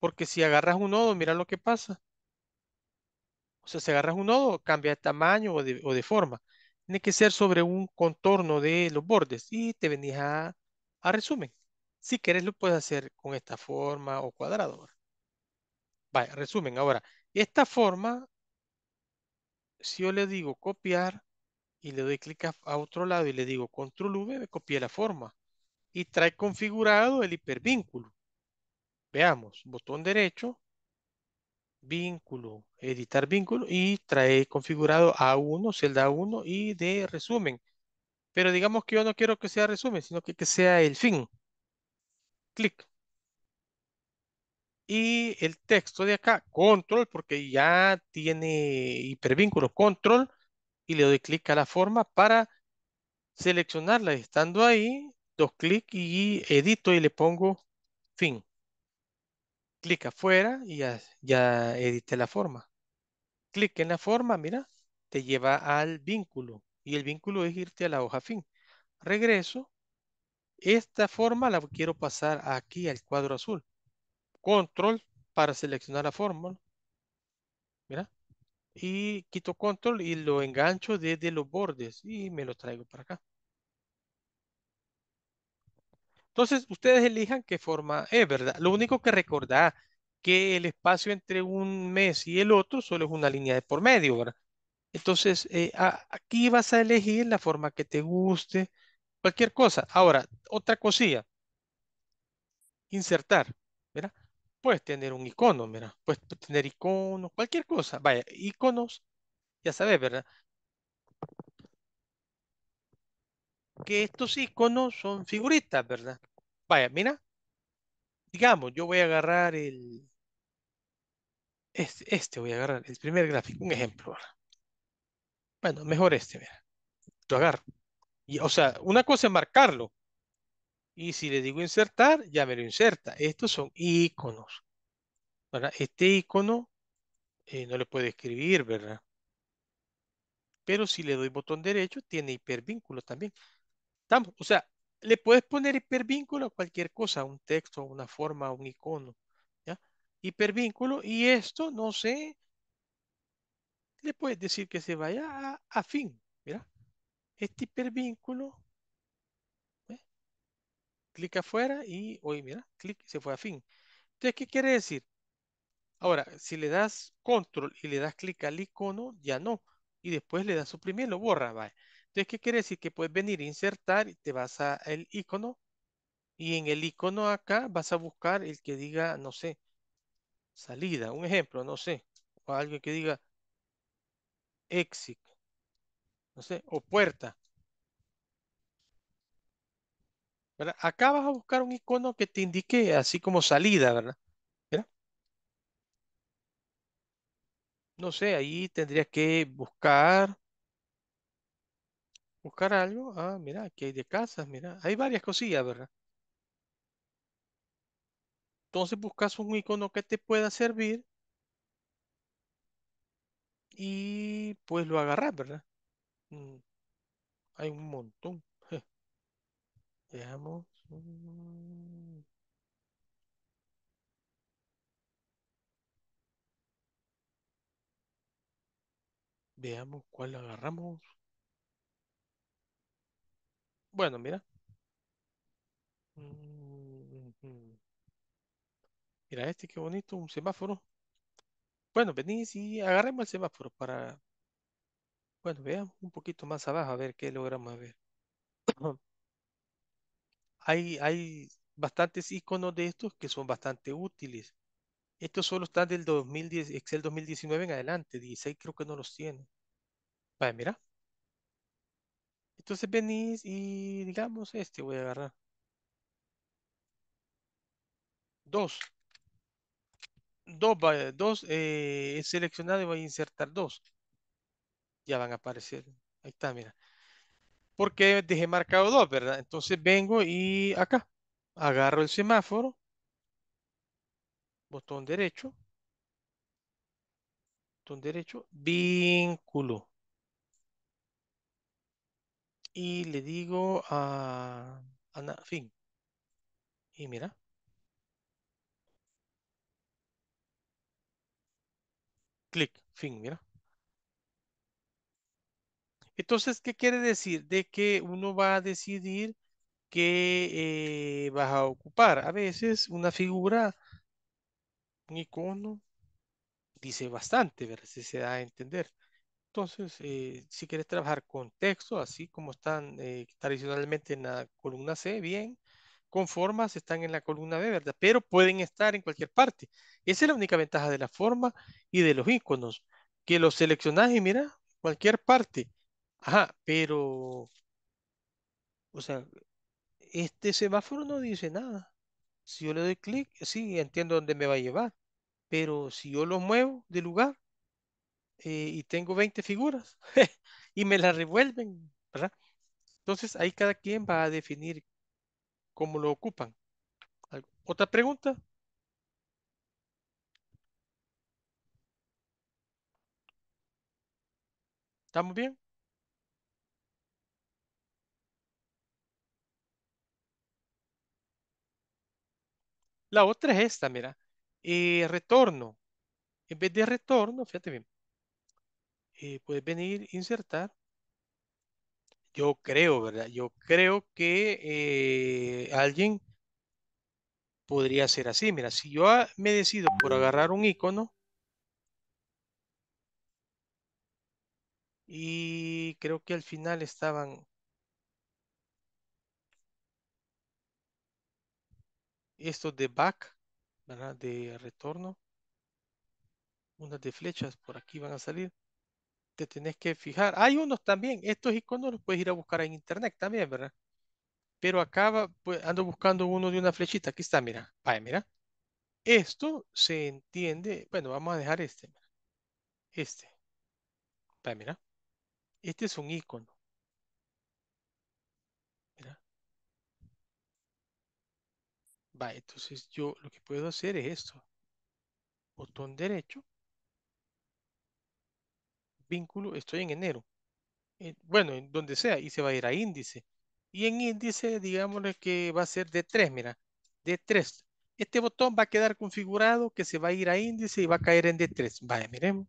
Porque si agarras un nodo, mira lo que pasa. O sea, si agarras un nodo, cambia de tamaño o de, forma. Tiene que ser sobre un contorno de los bordes y te venís a, a resumen. Si quieres lo puedes hacer con esta forma o cuadrado. Vaya, resumen, ahora, esta forma, si yo le digo copiar y le doy clic a, otro lado y le digo control V, me copié la forma y trae configurado el hipervínculo. Veamos, botón derecho, vínculo, editar vínculo y trae configurado A1, celda A1 y de resumen. Pero digamos que yo no quiero que sea resumen, sino que, que sea el fin. Clic y el texto de acá, control, porque ya tiene hipervínculo, control, y le doy clic a la forma para seleccionarla. Estando ahí, dos clic y edito y le pongo fin. Clic afuera y ya, ya edité la forma. Clic en la forma, mira, te lleva al vínculo y el vínculo es irte a la hoja fin. Regreso. Esta forma la quiero pasar aquí al cuadro azul control para seleccionar la fórmula. Mira. Y quito control y lo engancho desde los bordes y me lo traigo para acá. Entonces, ustedes elijan qué forma es, ¿verdad? Lo único que recordar que el espacio entre un mes y el otro solo es una línea de por medio, ¿verdad? Entonces, eh, aquí vas a elegir la forma que te guste, cualquier cosa. Ahora, otra cosilla. Insertar. Puedes tener un icono, mira. Puedes tener iconos, cualquier cosa. Vaya, iconos, ya sabes, ¿verdad? Que estos iconos son figuritas, ¿verdad? Vaya, mira. Digamos, yo voy a agarrar el... Este, este voy a agarrar, el primer gráfico, un ejemplo, ¿verdad? Bueno, mejor este, mira. Lo agarro. Y, o sea, una cosa es marcarlo, y si le digo insertar, ya me lo inserta. Estos son iconos. Este icono eh, no le puede escribir, ¿verdad? Pero si le doy botón derecho, tiene hipervínculo también. o sea, le puedes poner hipervínculo a cualquier cosa, un texto, una forma, un icono. ¿ya? Hipervínculo y esto, no sé, le puedes decir que se vaya a, fin. Mira, este hipervínculo clic afuera y hoy mira, clic se fue a fin. Entonces, ¿qué quiere decir? Ahora, si le das control y le das clic al icono, ya no. Y después le das suprimir, lo borra. Vale. Entonces, ¿qué quiere decir? Que puedes venir a insertar, y te vas a el icono y en el icono acá vas a buscar el que diga, no sé, salida, un ejemplo, no sé, o algo que diga exit, no sé, o puerta. Acá vas a buscar un icono que te indique así como salida, ¿verdad? No sé, ahí tendrías que buscar buscar algo. Ah, mira, aquí hay de casas, mira. Hay varias cosillas, ¿verdad? Entonces buscas un icono que te pueda servir y pues lo agarras, ¿verdad? Mm, hay un montón. Veamos. Veamos cuál agarramos. Bueno, mira. Mm, mira este, que bonito, un semáforo. Bueno, venís y agarremos el semáforo para... Bueno, veamos un poquito más abajo a ver qué logramos ver. (clears throat) hay, hay bastantes iconos de estos que son bastante útiles. Estos solo están del 2010, Excel 2019 en adelante, 16 creo que no los tiene. Vale, mira. Entonces venís y digamos este voy a agarrar. Dos. Dos, dos he eh, seleccionado y voy a insertar dos. Ya van a aparecer. Ahí está, mira porque dejé marcado dos, ¿verdad? Entonces vengo y acá, agarro el semáforo, botón derecho, botón derecho, vínculo. Y le digo a, a fin. Y mira. Clic, fin, mira. Entonces, ¿qué quiere decir? De que uno va a decidir qué eh, vas a ocupar. A veces una figura, un icono, dice bastante, ¿verdad? se da a entender. Entonces, eh, si quieres trabajar con texto, así como están eh, tradicionalmente en la columna C, bien, con formas están en la columna B, ¿verdad? Pero pueden estar en cualquier parte. Esa es la única ventaja de la forma y de los iconos, que los seleccionas y mira, cualquier parte. Ajá, pero, o sea, este semáforo no dice nada. Si yo le doy clic, sí, entiendo dónde me va a llevar. Pero si yo lo muevo de lugar eh, y tengo 20 figuras (laughs) y me las revuelven, ¿verdad? Entonces ahí cada quien va a definir cómo lo ocupan. ¿Otra pregunta? ¿Estamos bien? La otra es esta, mira. Eh, retorno. En vez de retorno, fíjate bien. Eh, puedes venir, insertar. Yo creo, ¿verdad? Yo creo que eh, alguien podría ser así. Mira, si yo ah, me decido por agarrar un icono y creo que al final estaban Esto de back, ¿verdad? De retorno. Unas de flechas por aquí van a salir. Te tenés que fijar. Hay unos también. Estos iconos los puedes ir a buscar en internet también, ¿verdad? Pero acá pues, ando buscando uno de una flechita. Aquí está, mira. Vaya, mira. Esto se entiende. Bueno, vamos a dejar este. Este. Vaya, mira. Este es un icono. entonces yo lo que puedo hacer es esto. Botón derecho. Vínculo, estoy en enero. bueno, en donde sea, y se va a ir a índice. Y en índice, digámosle que va a ser de 3, mira, de 3. Este botón va a quedar configurado que se va a ir a índice y va a caer en D3. Vaya, miremos.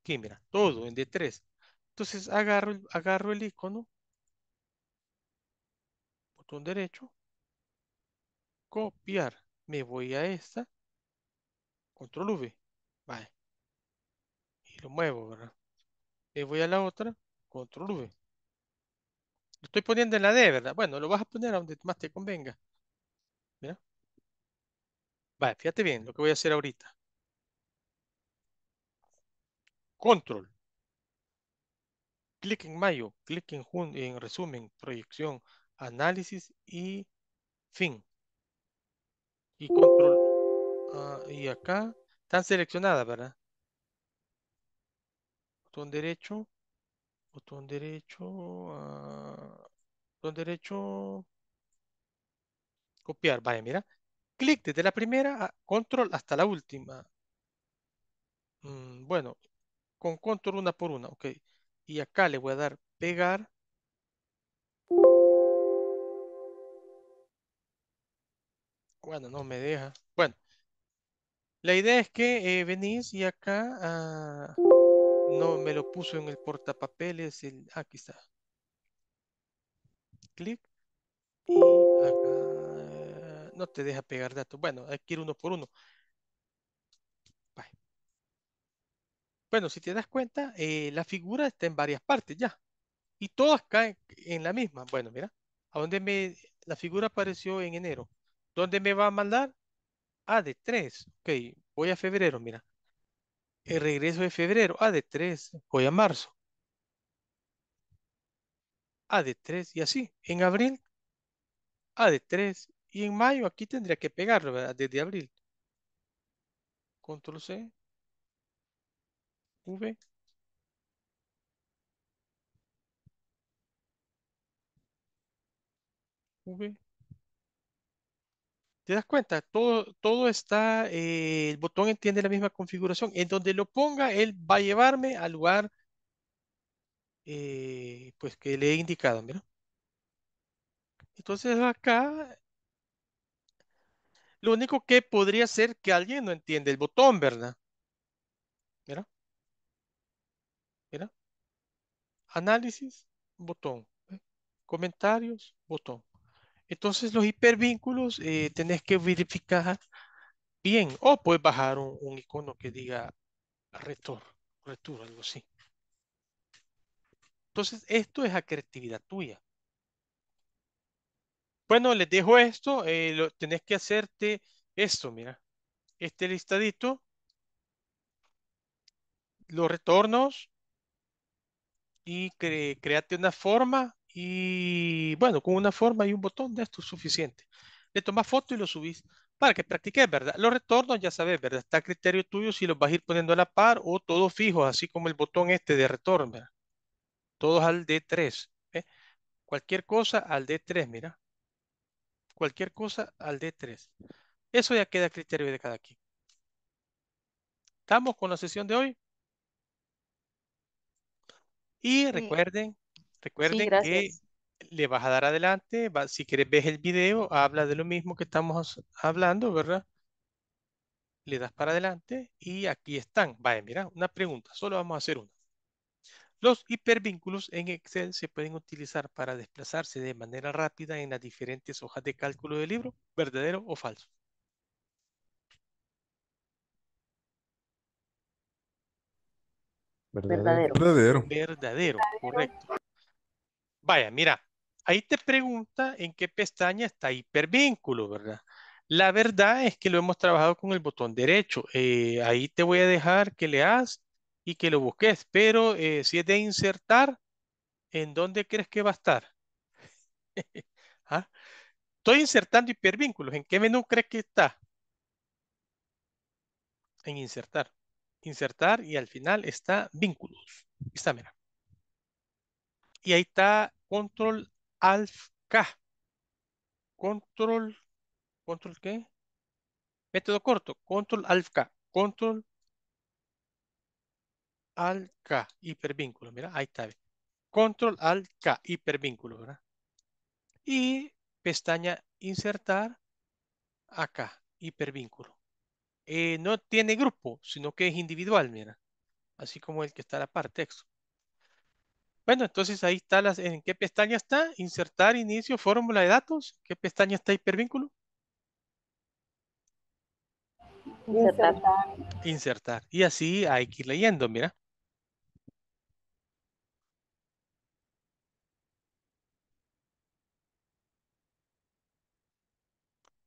Aquí, mira, todo en D3. Entonces agarro, agarro el icono, botón derecho, copiar. Me voy a esta, control V, vale. Y lo muevo, ¿verdad? Me voy a la otra, control V. Lo estoy poniendo en la D, ¿verdad? Bueno, lo vas a poner a donde más te convenga. Mira. Vale, fíjate bien lo que voy a hacer ahorita. Control. Clic en mayo, clic en resumen, proyección, análisis y fin y control ah, y acá están seleccionadas, ¿verdad? Botón derecho, botón derecho, ah, botón derecho, copiar, vaya, mira. Clic desde la primera, a control hasta la última. Mm, bueno, con control una por una, ok. Y acá le voy a dar pegar Bueno, no me deja. Bueno, la idea es que eh, venís y acá ah, no me lo puso en el portapapeles. El, ah, aquí está. Clic. Y acá no te deja pegar datos. Bueno, hay que ir uno por uno. Bueno, si te das cuenta, eh, la figura está en varias partes ya. Y todas caen en la misma. Bueno, mira, a dónde me la figura apareció en enero. ¿Dónde me va a mandar? Ah, de 3. Ok, voy a febrero, mira. El regreso de febrero. Ah, de 3. Voy a marzo. Ah, de 3. Y así. En abril. Ah, de 3. Y en mayo aquí tendría que pegarlo, ¿verdad? Desde abril. Control C. V. V. ¿Te das cuenta? Todo, todo está, eh, el botón entiende la misma configuración. En donde lo ponga, él va a llevarme al lugar eh, pues que le he indicado. Entonces acá, lo único que podría ser que alguien no entiende el botón, ¿verdad? ¿Verdad? Análisis, botón. ¿eh? Comentarios, botón. Entonces los hipervínculos eh, tenés que verificar bien o puedes bajar un, icono que diga retorno, retur, algo así. Entonces esto es a creatividad tuya. Bueno, les dejo esto. Eh, tenés que hacerte esto, mira. Este listadito. Los retornos. Y créate una forma y bueno, con una forma y un botón de esto es suficiente. Le tomas foto y lo subís para que practiques, ¿verdad? Los retornos, ya sabes, ¿verdad? Está a criterio tuyo si los vas a ir poniendo a la par o todos fijos, así como el botón este de retorno, ¿verdad? Todos al D3. ¿eh? Cualquier cosa al D3, mira. Cualquier cosa al D3. Eso ya queda a criterio de cada quien. ¿Estamos con la sesión de hoy? Y recuerden Recuerden que le vas a dar adelante, si quieres ves el video, habla de lo mismo que estamos hablando, ¿verdad? Le das para adelante y aquí están. Vaya, mira, una pregunta, solo vamos a hacer una. Los hipervínculos en Excel se pueden utilizar para desplazarse de manera rápida en las diferentes hojas de cálculo del libro, verdadero o falso. Verdadero. Verdadero, verdadero correcto. Vaya, mira, ahí te pregunta en qué pestaña está hipervínculo, ¿verdad? La verdad es que lo hemos trabajado con el botón derecho. Eh, ahí te voy a dejar que leas y que lo busques, pero eh, si es de insertar, ¿en dónde crees que va a estar? (laughs) ¿Ah? Estoy insertando hipervínculos. ¿En qué menú crees que está? En insertar. Insertar y al final está vínculos. Está, mira. Y ahí está Control Alt K. Control, ¿control qué? Método corto, Control Alt K. Control Alt K, hipervínculo, mira, ahí está. Control Alt K, hipervínculo, ¿verdad? Y pestaña insertar acá, hipervínculo. Eh, no tiene grupo, sino que es individual, mira. Así como el que está a la parte texto. Bueno, entonces ahí está las, en qué pestaña está, insertar inicio, fórmula de datos, ¿qué pestaña está hipervínculo? Insertar. Insertar. Y así hay que ir leyendo, mira.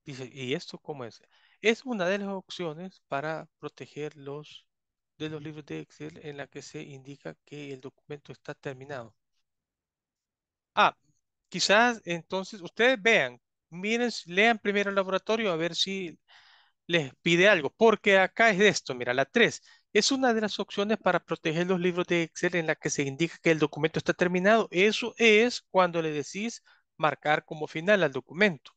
Dice, ¿y esto cómo es? Es una de las opciones para proteger los de los libros de Excel en la que se indica que el documento está terminado. Ah, quizás entonces ustedes vean, miren, lean primero el laboratorio a ver si les pide algo, porque acá es de esto, mira, la 3. Es una de las opciones para proteger los libros de Excel en la que se indica que el documento está terminado. Eso es cuando le decís marcar como final al documento.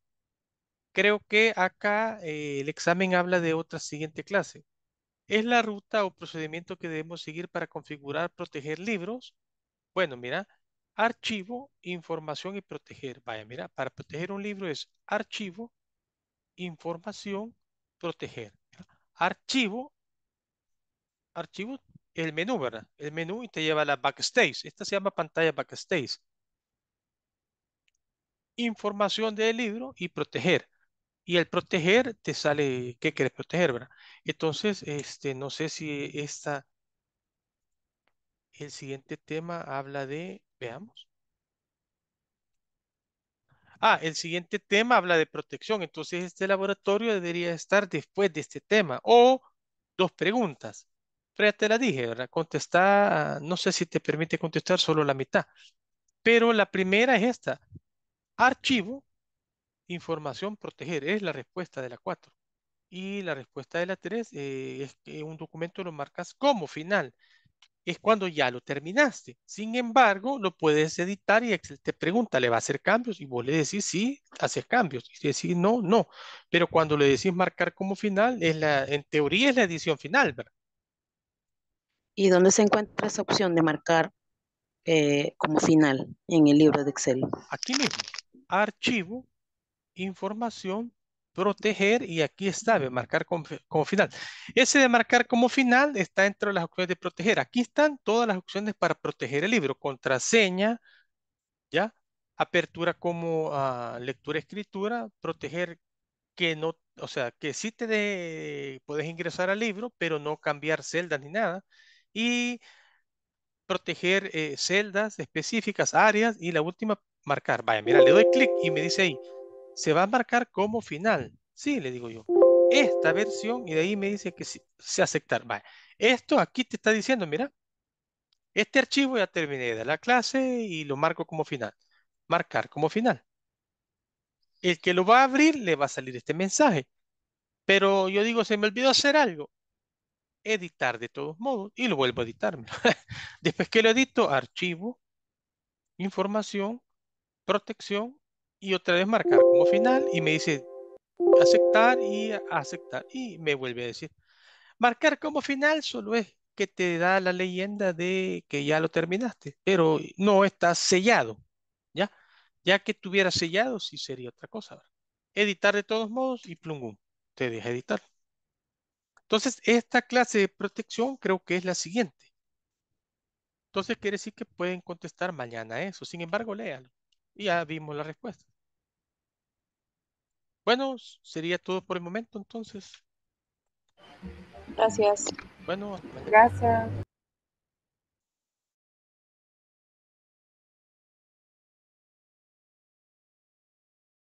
Creo que acá eh, el examen habla de otra siguiente clase. ¿Es la ruta o procedimiento que debemos seguir para configurar, proteger libros? Bueno, mira, archivo, información y proteger. Vaya, mira, para proteger un libro es archivo, información, proteger. Archivo, archivo, el menú, ¿verdad? El menú y te lleva a la backstage. Esta se llama pantalla backstage. Información del libro y proteger. Y el proteger te sale, ¿qué quieres proteger, verdad? Entonces, este, no sé si esta, el siguiente tema habla de, veamos. Ah, el siguiente tema habla de protección. Entonces, este laboratorio debería estar después de este tema. O dos preguntas. Pero ya te la dije, ¿verdad? Contestar, no sé si te permite contestar solo la mitad. Pero la primera es esta. Archivo Información proteger es la respuesta de la 4. Y la respuesta de la 3 eh, es que un documento lo marcas como final. Es cuando ya lo terminaste. Sin embargo, lo puedes editar y Excel te pregunta, ¿le va a hacer cambios? Y vos le decís sí, haces cambios. Y decís no, no. Pero cuando le decís marcar como final, es la, en teoría es la edición final, ¿verdad? ¿Y dónde se encuentra esa opción de marcar eh, como final en el libro de Excel? Aquí mismo. Archivo, información, proteger y aquí está, marcar como, final. Ese de marcar como final está dentro de las opciones de proteger. Aquí están todas las opciones para proteger el libro. Contraseña, ¿ya? Apertura como lectura ah, lectura, escritura, proteger que no, o sea, que sí te puedes ingresar al libro, pero no cambiar celdas ni nada. Y proteger eh, celdas específicas, áreas y la última, marcar. Vaya, mira, le doy clic y me dice ahí, se va a marcar como final. Sí, le digo yo. Esta versión, y de ahí me dice que se aceptar. Vale. Esto aquí te está diciendo, mira, este archivo ya terminé de la clase y lo marco como final. Marcar como final. El que lo va a abrir le va a salir este mensaje. Pero yo digo, se me olvidó hacer algo. Editar de todos modos y lo vuelvo a editar. (laughs) Después que lo edito, archivo, información, protección y otra vez marcar como final y me dice aceptar y aceptar y me vuelve a decir marcar como final solo es que te da la leyenda de que ya lo terminaste pero no está sellado ya ya que tuviera sellado sí sería otra cosa editar de todos modos y plungum te deja editar entonces esta clase de protección creo que es la siguiente entonces quiere decir que pueden contestar mañana eso sin embargo léalo y ya vimos la respuesta bueno, sería todo por el momento entonces. Gracias. Bueno, gracias.